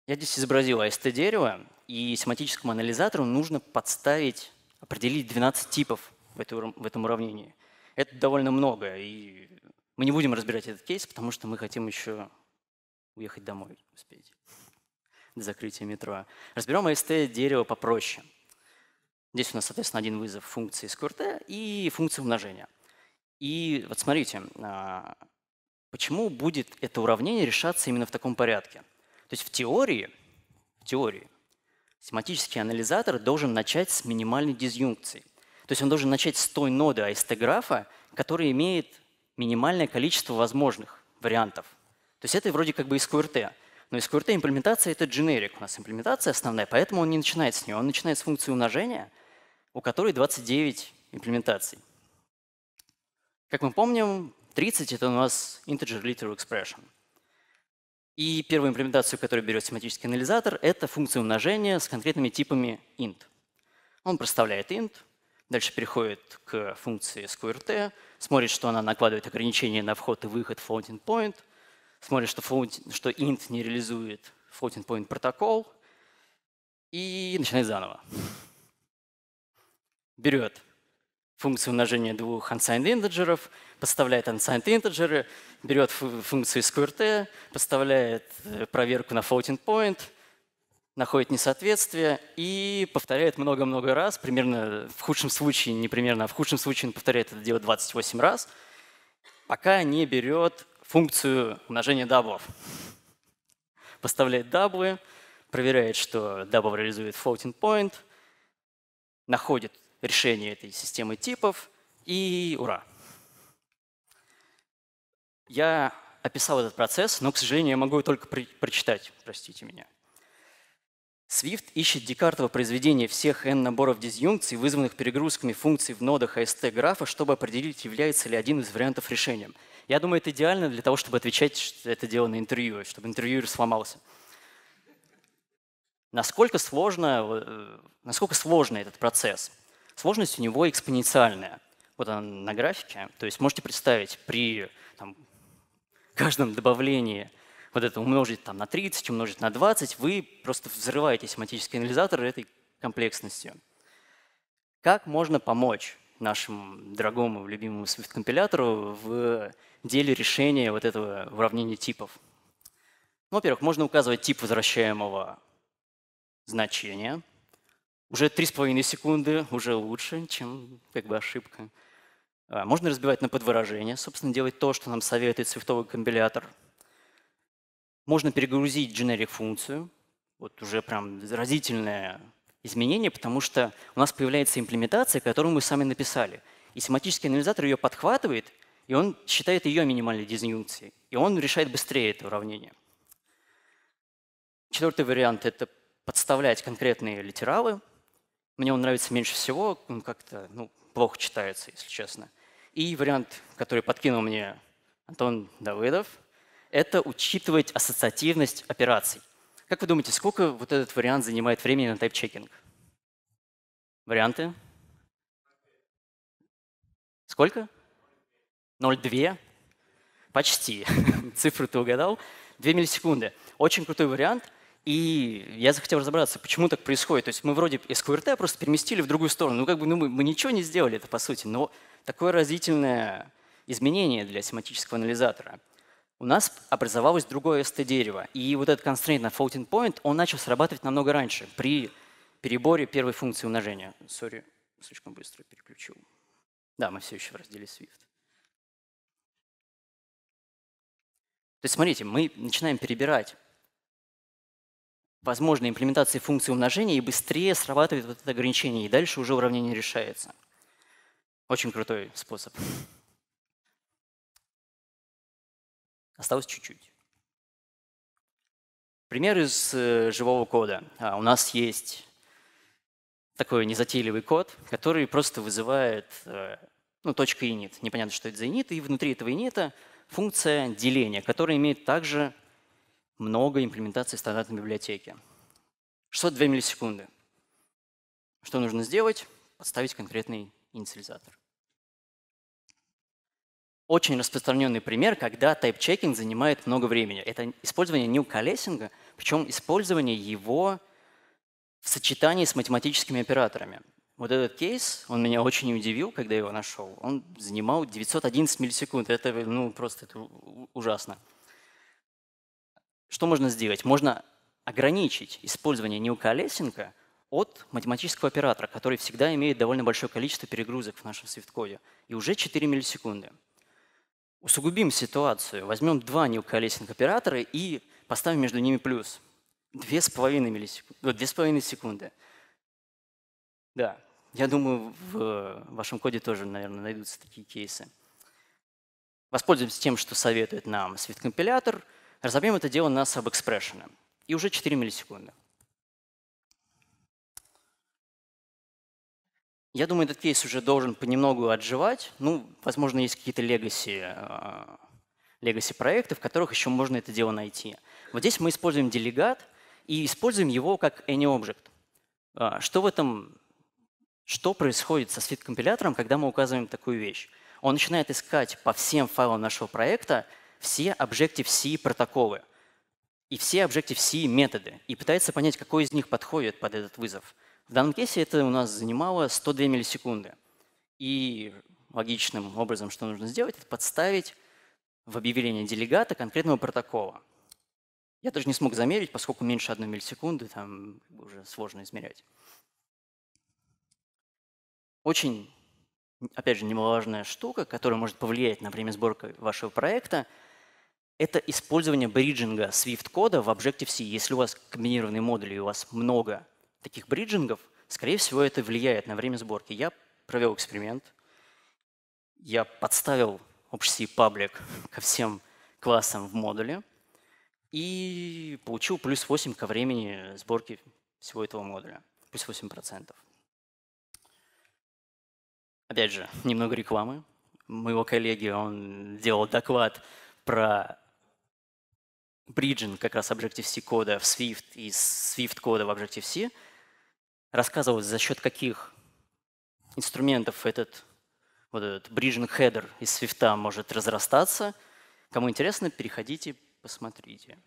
Я здесь изобразил AST-дерево, и семантическому анализатору нужно подставить, определить 12 типов в, в этом уравнении. Это довольно много, и мы не будем разбирать этот кейс, потому что мы хотим еще уехать домой, успеть до закрытия метро. Разберем AST-дерево попроще – Здесь у нас, соответственно, один вызов функции sqrt и функции умножения. И вот смотрите, а, почему будет это уравнение решаться именно в таком порядке? То есть в теории, в теории семантический анализатор должен начать с минимальной дизъюнкции. То есть он должен начать с той ноды AST графа, которая имеет минимальное количество возможных вариантов. То есть это вроде как бы SQRT. Но SQRT имплементация — это generic у нас имплементация основная, поэтому он не начинает с нее. Он начинает с функции умножения — у которой 29 имплементаций. Как мы помним, 30 — это у нас integer literal expression. И первую имплементацию, которую берет семантический анализатор, это функция умножения с конкретными типами int. Он проставляет int, дальше переходит к функции sqrt, смотрит, что она накладывает ограничения на вход и выход floating point, смотрит, что, float, что int не реализует floating point протокол, и начинает заново берет функцию умножения двух unsigned интеджеров, подставляет unsigned интеджеры, берет функцию sqrt, подставляет э, проверку на floating point, находит несоответствие и повторяет много-много раз, примерно в худшем случае, не примерно, а в худшем случае он повторяет это дело 28 раз, пока не берет функцию умножения даблов. Поставляет даблы, проверяет, что дабл реализует floating point, находит решение этой системы типов, и ура! Я описал этот процесс, но, к сожалению, я могу только при- прочитать, простите меня. Swift ищет Декартово произведение всех n наборов дизъюнкций, вызванных перегрузками функций в нодах AST графа, чтобы определить, является ли один из вариантов решением. Я думаю, это идеально для того, чтобы отвечать что это дело на интервью, чтобы интервьюер сломался. Насколько сложно, э, насколько сложно этот процесс? сложность у него экспоненциальная. Вот она на графике. То есть можете представить, при там, каждом добавлении вот это умножить там, на 30, умножить на 20, вы просто взрываете семантический анализатор этой комплексностью. Как можно помочь нашему дорогому, любимому Swift-компилятору в деле решения вот этого уравнения типов? Ну, во-первых, можно указывать тип возвращаемого значения – уже 3,5 секунды, уже лучше, чем как бы ошибка. А, можно разбивать на подвыражение, собственно, делать то, что нам советует цветовой компилятор. Можно перегрузить generic функцию, вот уже прям заразительное изменение, потому что у нас появляется имплементация, которую мы сами написали. И семантический анализатор ее подхватывает, и он считает ее минимальной дизъюнкцией. И он решает быстрее это уравнение. Четвертый вариант – это подставлять конкретные литералы, мне он нравится меньше всего, он как-то ну, плохо читается, если честно. И вариант, который подкинул мне Антон Давыдов, это учитывать ассоциативность операций. Как вы думаете, сколько вот этот вариант занимает времени на тайп-чекинг? Варианты? Сколько? 0,2? Почти. Цифру ты угадал. 2 миллисекунды. Очень крутой вариант. И я захотел разобраться, почему так происходит. То есть мы вроде SQRT просто переместили в другую сторону. Ну, как бы ну, мы, мы ничего не сделали это, по сути, но такое разительное изменение для семантического анализатора. У нас образовалось другое ST-дерево. И вот этот constraint на floating point, он начал срабатывать намного раньше, при переборе первой функции умножения. Сори, слишком быстро переключил. Да, мы все еще в разделе Swift. То есть смотрите, мы начинаем перебирать возможной имплементации функции умножения, и быстрее срабатывает вот это ограничение, и дальше уже уравнение решается. Очень крутой способ. Осталось чуть-чуть. Пример из э, живого кода. А, у нас есть такой незатейливый код, который просто вызывает э, ну, точка init. Непонятно, что это за init. И внутри этого инита функция деления, которая имеет также много имплементаций стандартной библиотеки. 602 миллисекунды. Что нужно сделать? Подставить конкретный инициализатор. Очень распространенный пример, когда тайп-чекинг занимает много времени. Это использование нью-колесинга, причем использование его в сочетании с математическими операторами. Вот этот кейс, он меня очень удивил, когда я его нашел. Он занимал 911 миллисекунд. Это ну, просто это ужасно. Что можно сделать? Можно ограничить использование неоколесинга от математического оператора, который всегда имеет довольно большое количество перегрузок в нашем свифткоде, и уже 4 миллисекунды. Усугубим ситуацию, возьмем два неоколесинг оператора и поставим между ними плюс. 2,5 миллисекунды. 2,5 ну, секунды. Да, я думаю, в вашем коде тоже, наверное, найдутся такие кейсы. Воспользуемся тем, что советует нам свифт-компилятор – Разобьем это дело на subexpression. И уже 4 миллисекунды. Я думаю, этот кейс уже должен понемногу отживать. Ну, возможно, есть какие-то легаси, э, легаси проекты, в которых еще можно это дело найти. Вот здесь мы используем делегат и используем его как any object. Э, что в этом, что происходит со свит-компилятором, когда мы указываем такую вещь? Он начинает искать по всем файлам нашего проекта все Objective-C протоколы и все Objective-C методы и пытается понять, какой из них подходит под этот вызов. В данном кейсе это у нас занимало 102 миллисекунды. И логичным образом, что нужно сделать, это подставить в объявление делегата конкретного протокола. Я даже не смог замерить, поскольку меньше 1 миллисекунды, там уже сложно измерять. Очень, опять же, немаловажная штука, которая может повлиять на время сборки вашего проекта – это использование бриджинга Swift-кода в Objective-C. Если у вас комбинированные модули, и у вас много таких бриджингов, скорее всего, это влияет на время сборки. Я провел эксперимент, я подставил Objective-C паблик ко всем классам в модуле и получил плюс 8 ко времени сборки всего этого модуля, плюс 8%. Опять же, немного рекламы. Моего коллеги, он делал доклад про bridging как раз Objective-C кода в Swift и Swift кода в Objective-C, рассказывал, за счет каких инструментов этот вот этот bridging header из Swift может разрастаться. Кому интересно, переходите, посмотрите.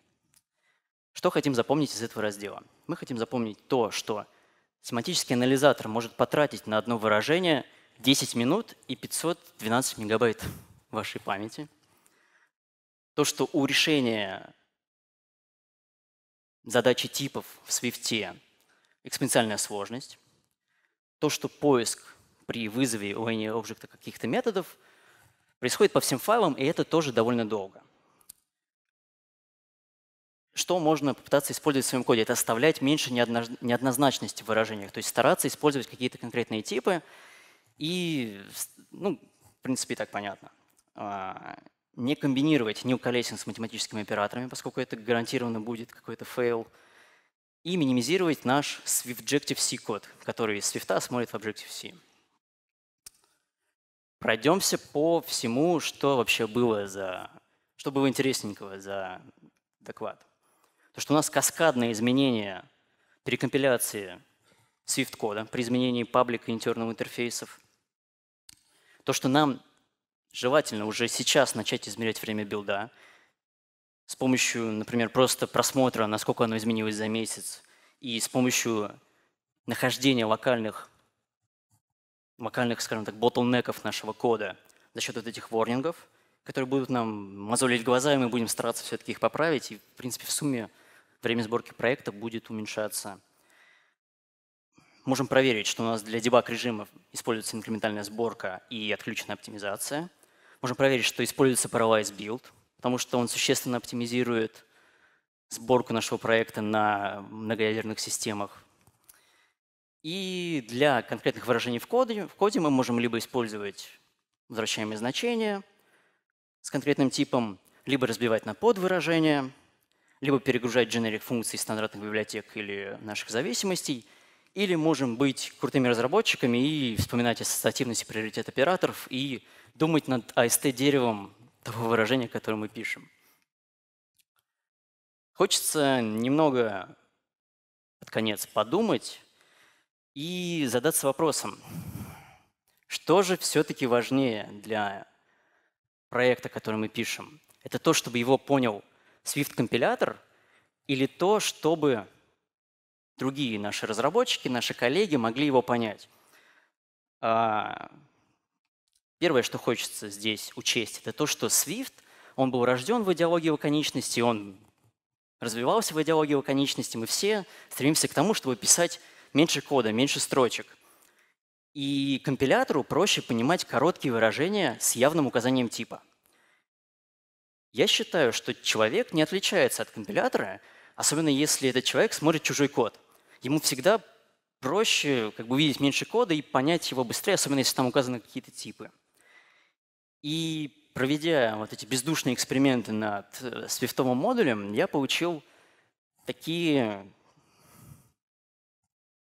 Что хотим запомнить из этого раздела? Мы хотим запомнить то, что семантический анализатор может потратить на одно выражение 10 минут и 512 мегабайт вашей памяти. То, что у решения задачи типов в Swift, экспоненциальная сложность, то, что поиск при вызове у any объекта каких-то методов происходит по всем файлам, и это тоже довольно долго. Что можно попытаться использовать в своем коде? Это оставлять меньше неоднозначности в выражениях, то есть стараться использовать какие-то конкретные типы, и, ну, в принципе, так понятно. А, не комбинировать new collection с математическими операторами, поскольку это гарантированно будет какой-то фейл, и минимизировать наш Objective-C код, который из Swift смотрит в Objective-C. Пройдемся по всему, что вообще было за, что было интересненького за доклад. То, что у нас каскадное изменение перекомпиляции Swift-кода при изменении паблика и интернов интерфейсов. То, что нам желательно уже сейчас начать измерять время билда с помощью, например, просто просмотра, насколько оно изменилось за месяц, и с помощью нахождения локальных, локальных, скажем так, ботлнеков нашего кода за счет вот этих ворнингов, которые будут нам мозолить глаза, и мы будем стараться все-таки их поправить, и, в принципе, в сумме время сборки проекта будет уменьшаться. Можем проверить, что у нас для дебаг режимов используется инкрементальная сборка и отключена оптимизация – можно проверить, что используется Paralyze Build, потому что он существенно оптимизирует сборку нашего проекта на многоядерных системах. И для конкретных выражений в коде, в коде мы можем либо использовать возвращаемые значения с конкретным типом, либо разбивать на подвыражения, либо перегружать generic функции стандартных библиотек или наших зависимостей – или можем быть крутыми разработчиками и вспоминать ассоциативность и приоритет операторов и думать над AST-деревом того выражения, которое мы пишем. Хочется немного под конец подумать и задаться вопросом, что же все-таки важнее для проекта, который мы пишем? Это то, чтобы его понял Swift-компилятор или то, чтобы другие наши разработчики, наши коллеги могли его понять. А, первое, что хочется здесь учесть, это то, что Swift, он был рожден в идеологии лаконичности, он развивался в идеологии лаконичности. Мы все стремимся к тому, чтобы писать меньше кода, меньше строчек. И компилятору проще понимать короткие выражения с явным указанием типа. Я считаю, что человек не отличается от компилятора, особенно если этот человек смотрит чужой код ему всегда проще как бы увидеть меньше кода и понять его быстрее, особенно если там указаны какие-то типы. И проведя вот эти бездушные эксперименты над э, свифтовым модулем, я получил такие,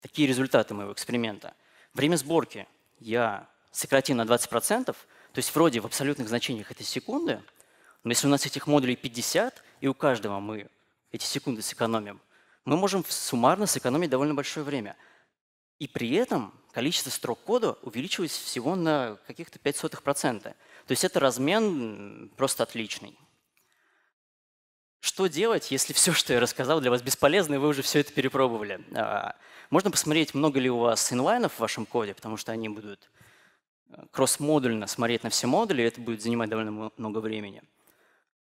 такие результаты моего эксперимента. Время сборки я сократил на 20%, то есть вроде в абсолютных значениях это секунды, но если у нас этих модулей 50, и у каждого мы эти секунды сэкономим, мы можем суммарно сэкономить довольно большое время. И при этом количество строк кода увеличивается всего на каких-то 0,05%. То есть это размен просто отличный. Что делать, если все, что я рассказал, для вас бесполезно, и вы уже все это перепробовали? А, можно посмотреть, много ли у вас инлайнов в вашем коде, потому что они будут э, кросс-модульно смотреть на все модули, и это будет занимать довольно много времени.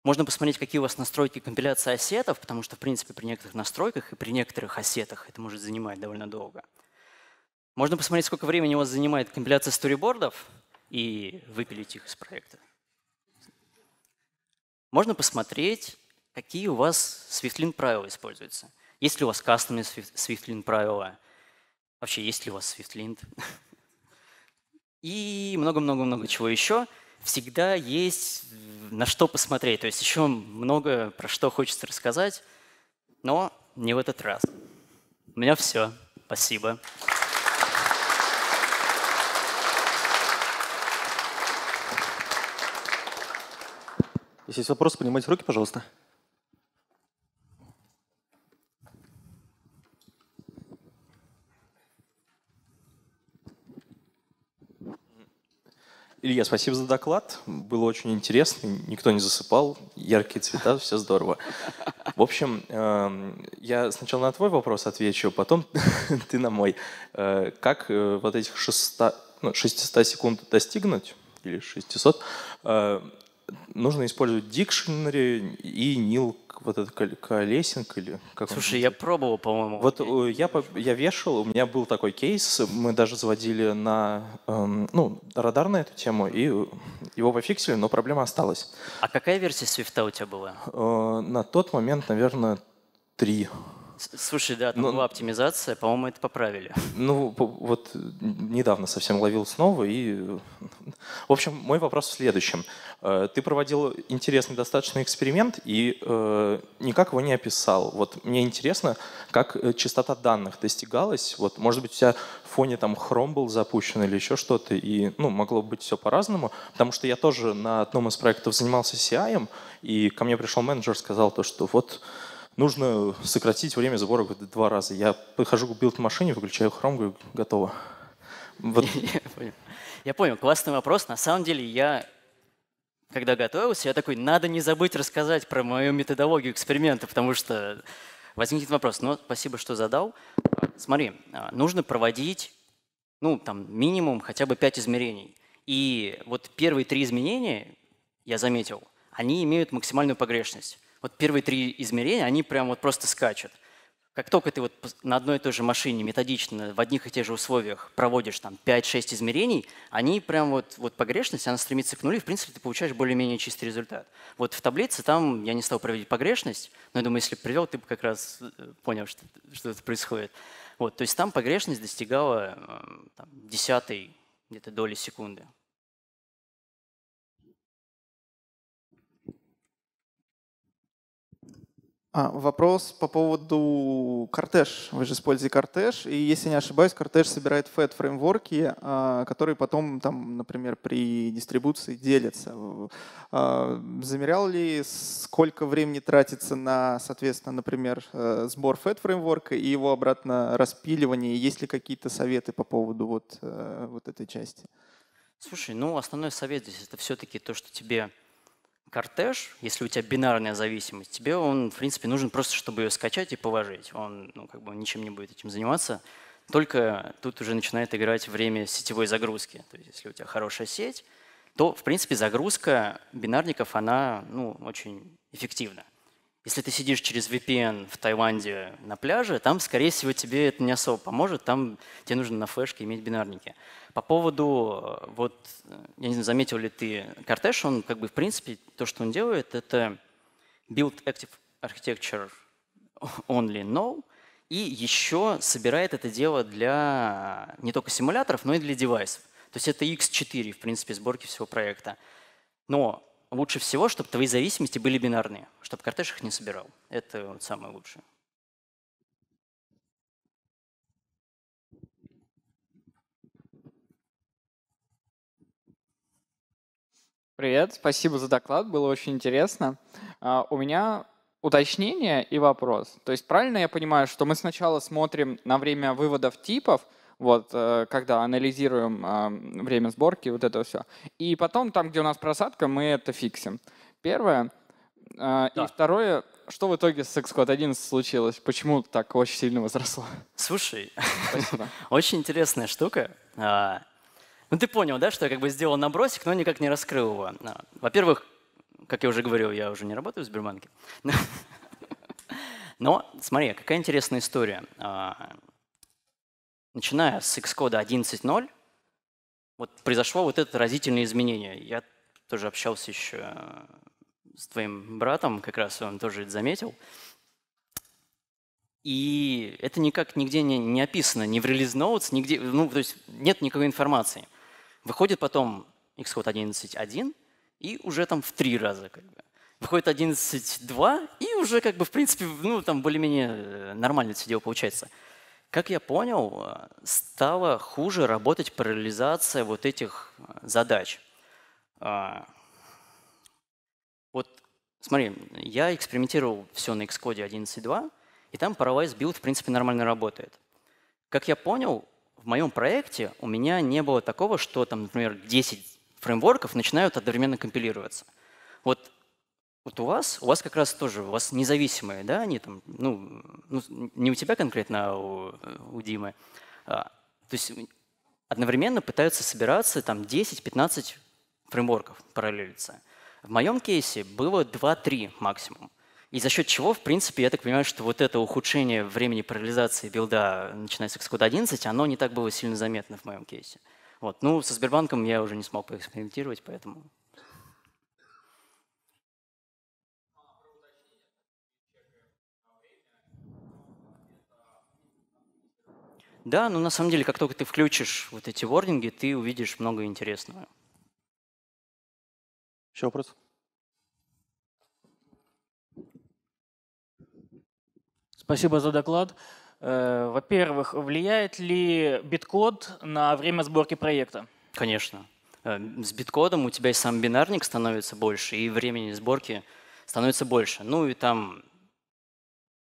Можно посмотреть, какие у вас настройки компиляции ассетов, потому что, в принципе, при некоторых настройках и при некоторых ассетах это может занимать довольно долго. Можно посмотреть, сколько времени у вас занимает компиляция сторибордов и выпилить их из проекта. Можно посмотреть, какие у вас SwiftLint правила используются. Есть ли у вас кастомные SwiftLint правила? Вообще, есть ли у вас SwiftLint? И много-много-много чего еще всегда есть э, на что посмотреть. То есть еще много про что хочется рассказать, но не в этот раз. У меня все. Спасибо. Если есть вопросы, поднимайте руки, пожалуйста. Илья, спасибо за доклад. Было очень интересно. Никто не засыпал. Яркие цвета, все здорово. В общем, эм, я сначала на твой вопрос отвечу, потом ты на мой. Э, как э, вот этих 600, ну, секунд достигнуть, или 600, э, нужно использовать Dictionary и нил вот эта колесинка или как Слушай, я пробовал, по-моему. Вот э, я, я вешал, у меня был такой кейс, мы даже заводили на эм, ну, радар на эту тему, и э, его пофиксили, но проблема осталась. А какая версия свифта у тебя была? Э, на тот момент, наверное, три. Слушай, да, там Но... Ну, была оптимизация, по-моему, это поправили. Ну, вот недавно совсем ловил снова. И... В общем, мой вопрос в следующем. Э, ты проводил интересный достаточно эксперимент и э, никак его не описал. Вот мне интересно, как э, частота данных достигалась. Вот, может быть, у тебя в фоне там Chrome был запущен или еще что-то, и ну, могло быть все по-разному, потому что я тоже на одном из проектов занимался CI, и ко мне пришел менеджер, сказал то, что вот нужно сократить время сбора в два раза. Я подхожу к билд-машине, выключаю хром, говорю, готово. Вот. Я, понял. я понял, классный вопрос. На самом деле я, когда готовился, я такой, надо не забыть рассказать про мою методологию эксперимента, потому что возникнет вопрос. Но спасибо, что задал. Смотри, а, нужно проводить, ну, там, минимум хотя бы пять измерений. И вот первые три изменения, я заметил, они имеют максимальную погрешность. Вот первые три измерения, они прям вот просто скачут. Как только ты вот на одной и той же машине методично в одних и тех же условиях проводишь там 5-6 измерений, они прям вот, вот погрешность, она стремится к нулю, и, в принципе, ты получаешь более-менее чистый результат. Вот в таблице там я не стал проводить погрешность, но я думаю, если привел, ты бы как раз э, понял, что, что это происходит. Вот, то есть там погрешность достигала э, там, десятой где-то доли секунды. А, вопрос по поводу кортеж. Вы же используете кортеж, и если не ошибаюсь, кортеж собирает FAT фреймворки, а, которые потом, там, например, при дистрибуции делятся. А, замерял ли, сколько времени тратится на, соответственно, например, э, сбор FAT фреймворка и его обратно распиливание? Есть ли какие-то советы по поводу вот, э, вот этой части? Слушай, ну основной совет здесь это все-таки то, что тебе кортеж, если у тебя бинарная зависимость, тебе он, в принципе, нужен просто, чтобы ее скачать и положить. Он, ну, как бы, он ничем не будет этим заниматься. Только тут уже начинает играть время сетевой загрузки. То есть, если у тебя хорошая сеть, то, в принципе, загрузка бинарников, она ну, очень эффективна. Если ты сидишь через VPN в Таиланде на пляже, там, скорее всего, тебе это не особо поможет, там тебе нужно на флешке иметь бинарники. По поводу, э, вот, я не знаю, заметил ли ты, Кортеш, он как бы, в принципе, то, что он делает, это Build Active Architecture Only No, и еще собирает это дело для не только симуляторов, но и для девайсов. То есть это X4, в принципе, сборки всего проекта. Но лучше всего, чтобы твои зависимости были бинарные, чтобы кортеж их не собирал. Это вот самое лучшее. Привет, спасибо за доклад, было очень интересно. А, у меня уточнение и вопрос. То есть правильно я понимаю, что мы сначала смотрим на время выводов типов, вот, э, когда анализируем время сборки, вот это все. И потом, там, где у нас просадка, мы это фиксим. Первое. А, да. И второе, что в итоге с Xcode 11 случилось? Почему так очень сильно возросло? Слушай, очень интересная штука. А, ну ты понял, да, что я как бы сделал набросик, но никак не раскрыл его. А, во-первых, как я уже говорил, я уже не работаю в Сбербанке. Но смотри, какая интересная история начиная с Xcode 11.0, вот произошло вот это разительное изменение. Я тоже общался еще с твоим братом, как раз он тоже это заметил. И это никак нигде не, не описано, ни в релиз notes, нигде, ну, то есть нет никакой информации. Выходит потом Xcode 11.1 и уже там в три раза как бы. Выходит 11.2 и уже как бы в принципе, ну, там более-менее э, нормально все дело получается. Как я понял, э, стало хуже работать параллелизация вот этих э, задач. А, вот смотри, я экспериментировал все на Xcode 11.2, и там Parallelize Build в принципе нормально работает. Как я понял, в моем проекте у меня не было такого, что там, например, 10 фреймворков начинают одновременно компилироваться. Вот вот у вас, у вас как раз тоже, у вас независимые, да, они там, ну, ну не у тебя конкретно, а у, э, у Димы. А, то есть одновременно пытаются собираться там 10-15 фреймворков параллелиться. В моем кейсе было 2-3 максимум. И за счет чего, в принципе, я так понимаю, что вот это ухудшение времени параллелизации билда, начиная с Xcode 11, оно не так было сильно заметно в моем кейсе. Вот. Ну, со Сбербанком я уже не смог поэкспериментировать, поэтому Да, но на самом деле, как только ты включишь вот эти вординги, ты увидишь много интересного. Еще вопрос? Спасибо за доклад. Э, во-первых, влияет ли биткод на время сборки проекта? Конечно. Э, с биткодом у тебя и сам бинарник становится больше, и времени сборки становится больше. Ну и там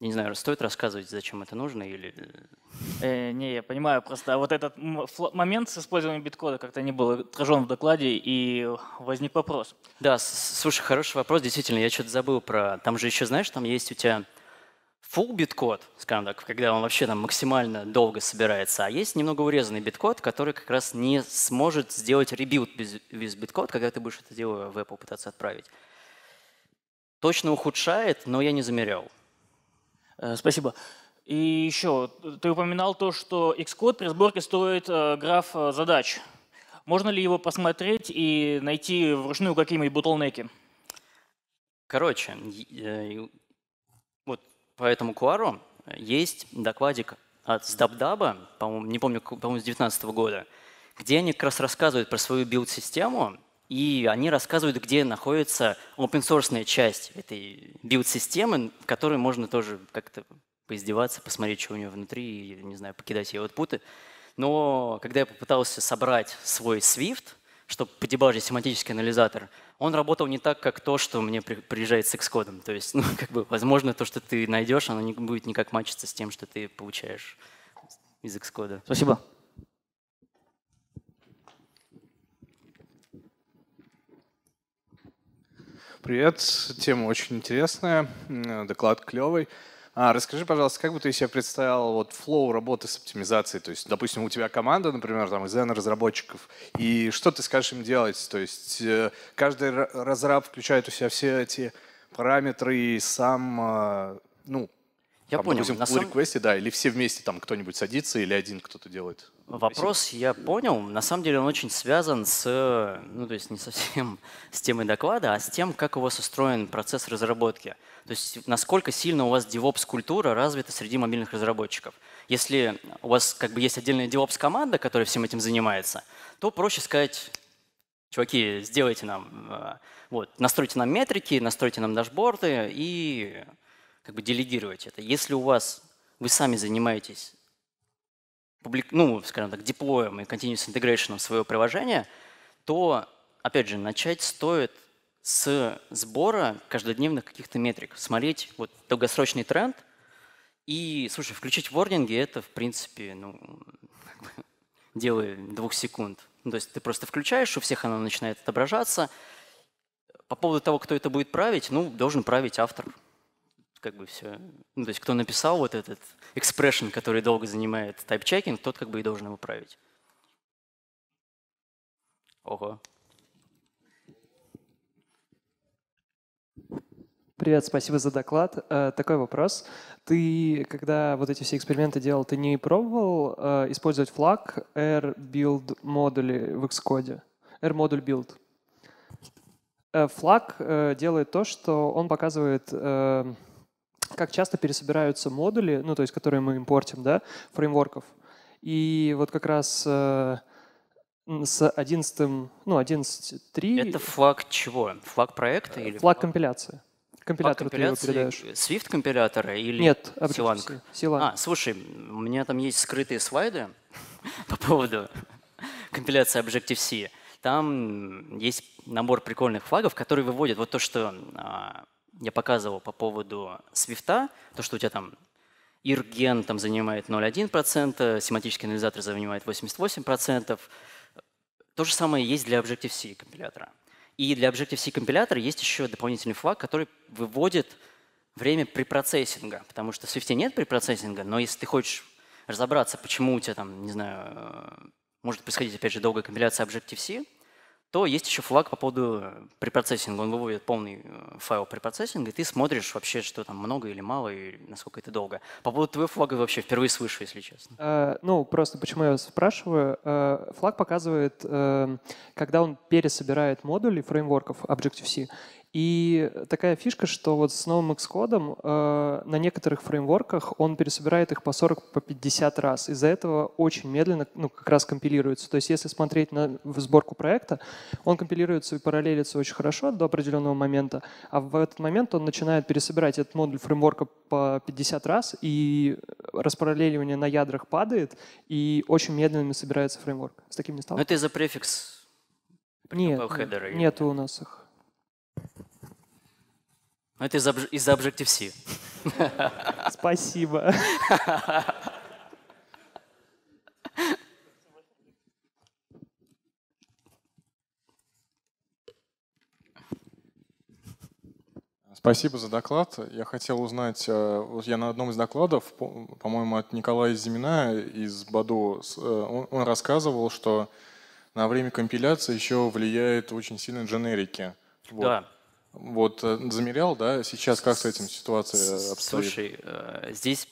не знаю, стоит рассказывать, зачем это нужно или... Э, не, я понимаю, просто вот этот момент с использованием биткода как-то не был отражен в докладе, и возник вопрос. Да, слушай, хороший вопрос, действительно, я что-то забыл про... Там же еще, знаешь, там есть у тебя full биткод, скажем так, когда он вообще там максимально долго собирается, а есть немного урезанный биткод, который как раз не сможет сделать ребилд без, без биткод, когда ты будешь это дело в Apple пытаться отправить. Точно ухудшает, но я не замерял. Э, спасибо. И еще, ты упоминал то, что Xcode при сборке строит э, граф э, задач. Можно ли его посмотреть и найти вручную какие-нибудь бутлнеки? Короче, вот по этому QR есть докладик от StubDub, по-моему, не помню, по-моему, с 2019 года, где они как раз рассказывают про свою билд-систему и они рассказывают, где находится open source часть этой билд-системы, в которой можно тоже как-то поиздеваться, посмотреть, что у нее внутри, и, не знаю, покидать ее отпуты. Но когда я попытался собрать свой Swift, чтобы подебажить семантический анализатор, он работал не так, как то, что мне приезжает с Xcode. То есть, ну, как бы, возможно, то, что ты найдешь, оно не будет никак матчиться с тем, что ты получаешь из Xcode. Спасибо. Привет, тема очень интересная, доклад клевый. А, расскажи, пожалуйста, как бы ты себе представил вот флоу работы с оптимизацией? То есть, допустим, у тебя команда, например, там из N разработчиков, и что ты скажешь им делать? То есть э, каждый разраб включает у себя все эти параметры и сам, а, ну, я там, понял. Допустим, на самом... реквесте, да, или все вместе там кто-нибудь садится, или один кто-то делает. Вопрос я понял. На самом деле он очень связан с, ну то есть не совсем с темой доклада, а с тем, как у вас устроен процесс разработки. То есть насколько сильно у вас DevOps-культура развита среди мобильных разработчиков. Если у вас как бы есть отдельная DevOps-команда, которая всем этим занимается, то проще сказать, чуваки, сделайте нам, э, вот, настройте нам метрики, настройте нам дашборды и как бы делегируйте это. Если у вас вы сами занимаетесь публик, ну, скажем так, деплоем и continuous integration своего приложения, то, опять же, начать стоит с сбора каждодневных каких-то метрик, смотреть вот долгосрочный тренд и, слушай, включить ворнинги – это, в принципе, ну, делай двух секунд. Ну, то есть ты просто включаешь, у всех оно начинает отображаться. По поводу того, кто это будет править, ну, должен править автор как бы все. Ну, то есть кто написал вот этот expression, который долго занимает тайп-чекинг, тот как бы и должен его править. Ого. Привет, спасибо за доклад. Э, такой вопрос. Ты, когда вот эти все эксперименты делал, ты не пробовал э, использовать флаг R-build модули в Xcode? R-модуль build. Э, флаг делает то, что он показывает как часто пересобираются модули, ну, то есть, которые мы импортим, да, фреймворков. И вот как раз э, с 11, ну, 11.3... Это флаг чего? Флаг проекта? или флаг компиляции. Компилятор ты его передаешь. Swift компилятора или Нет, Силанг? Силанг. А, слушай, у меня там есть скрытые слайды по поводу компиляции Objective-C. Там есть набор прикольных флагов, которые выводят вот то, что а, я показывал по поводу свифта, то, что у тебя там Ирген там занимает 0,1%, семантический анализатор занимает 88%. То же самое есть для Objective-C компилятора. И для Objective-C компилятора есть еще дополнительный флаг, который выводит время препроцессинга, потому что в Swift нет препроцессинга, но если ты хочешь разобраться, почему у тебя там, не знаю, э, может происходить, опять же, долгая компиляция Objective-C, то есть еще флаг по поводу э, препроцессинга. Он выводит полный э, файл препроцессинга, и ты смотришь вообще, что там много или мало, и насколько это долго. По поводу твоего флага вообще впервые слышу, если честно. А, ну, просто почему я спрашиваю. А, флаг показывает, а, когда он пересобирает модули фреймворков Objective-C, и такая фишка, что вот с новым Xcode э, на некоторых фреймворках он пересобирает их по 40, по 50 раз. Из-за этого очень медленно ну, как раз компилируется. То есть если смотреть на в сборку проекта, он компилируется и параллелится очень хорошо до определенного момента, а в этот момент он начинает пересобирать этот модуль фреймворка по 50 раз, и распараллеливание на ядрах падает, и очень медленно собирается фреймворк. С таким не стал. Но ну, это из-за префикс. Нет, нет, у нас их. Но это из-за Objective-C. Спасибо. Спасибо за доклад. Я хотел узнать, э, я на одном из докладов, по-моему, от Николая Зимина из БАДУ, э, он рассказывал, что на время компиляции еще влияет очень сильно дженерики. Вот. Да. Вот э, замерял, да, сейчас как с этим ситуация обстоит? Слушай, э, здесь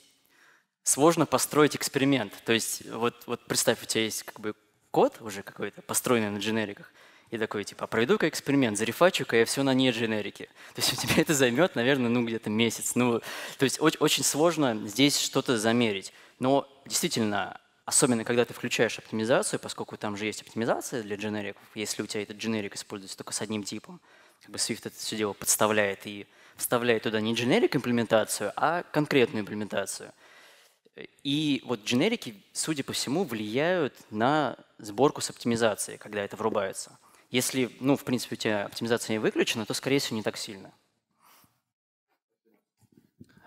сложно построить эксперимент. То есть вот, вот представь, у тебя есть как бы код уже какой-то, построенный на дженериках, и такой, типа, «А проведу-ка эксперимент, зарефачу-ка я все на не дженерике. То есть у тебя это займет, наверное, ну где-то месяц. Ну, то есть очень, очень сложно здесь что-то замерить. Но действительно, особенно когда ты включаешь оптимизацию, поскольку там же есть оптимизация для дженериков, если у тебя этот дженерик используется только с одним типом, как бы Swift это все дело подставляет и вставляет туда не generic имплементацию, а конкретную имплементацию. И вот дженерики, судя по всему, влияют на сборку с оптимизацией, когда это врубается. Если, ну, в принципе, у тебя оптимизация не выключена, то, скорее всего, не так сильно.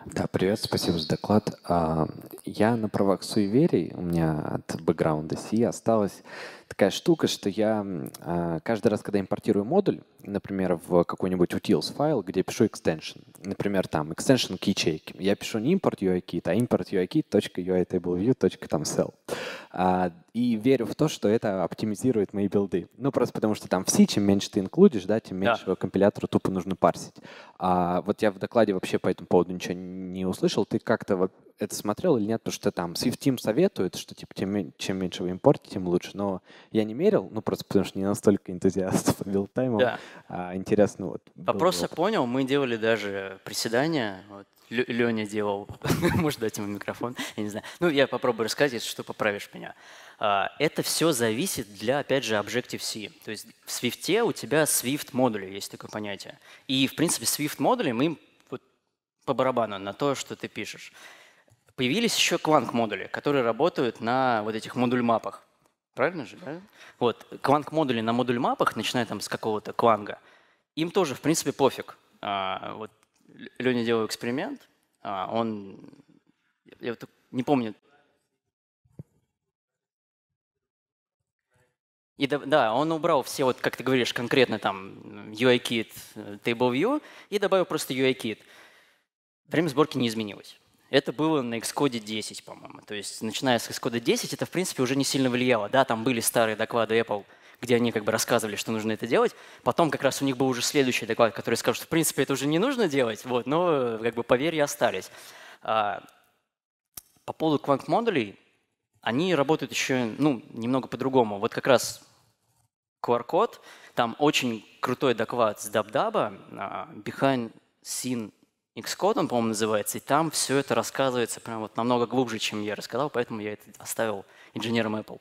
Да, привет, спасибо за доклад. А, я на правах суеверий, у меня от бэкграунда Си осталось такая штука, что я а, каждый раз, когда импортирую модуль, например, в какой-нибудь utils файл, где пишу extension, например, там extension к ячейке, я пишу не import UIKit, а import uikit.uitableview.cell. А, и верю в то, что это оптимизирует мои билды. Ну, просто потому что там все, чем меньше ты инклюдишь, да, тем меньше да. компилятору тупо нужно парсить. А вот я в докладе вообще по этому поводу ничего не услышал. Ты как-то это смотрел или нет, потому что там Swift Team советует, что типа тем, чем меньше вы импортите, тем лучше. Но я не мерил, ну просто потому что не настолько энтузиаст по билдтайму. Да. А, интересно вот. Вопрос я понял, мы делали даже приседания, вот, Леня делал, может дать ему микрофон, я не знаю. Ну, я попробую рассказать, если что, поправишь меня. А, это все зависит для, опять же, Objective-C. То есть в Swift у тебя Swift-модули, есть такое понятие. И, в принципе, Swift-модули, мы по барабану на то, что ты пишешь. Появились еще кванк-модули, которые работают на вот этих модуль-мапах. Правильно же, да? Вот, кванк модули на модуль-мапах, начиная там с какого-то кванга, им тоже, в принципе, пофиг. А, вот Леня делал эксперимент, а, он, я, я не помню, И да, да, он убрал все, вот как ты говоришь, конкретно там UIKit, э, TableView и добавил просто UIKit. Время сборки не изменилось. Это было на Xcode 10, по-моему. То есть, начиная с Xcode 10, это, в принципе, уже не сильно влияло. Да, там были старые доклады Apple, где они как бы рассказывали, что нужно это делать. Потом как раз у них был уже следующий доклад, который сказал, что, в принципе, это уже не нужно делать, вот, но как бы поверья остались. А, по поводу квант-модулей, они работают еще ну, немного по-другому. Вот как раз QR-код, там очень крутой доклад с Дабдаба, а, Behind Scene Xcode, он, по-моему, называется, и там все это рассказывается прям вот намного глубже, чем я рассказал, поэтому я это оставил инженерам Apple.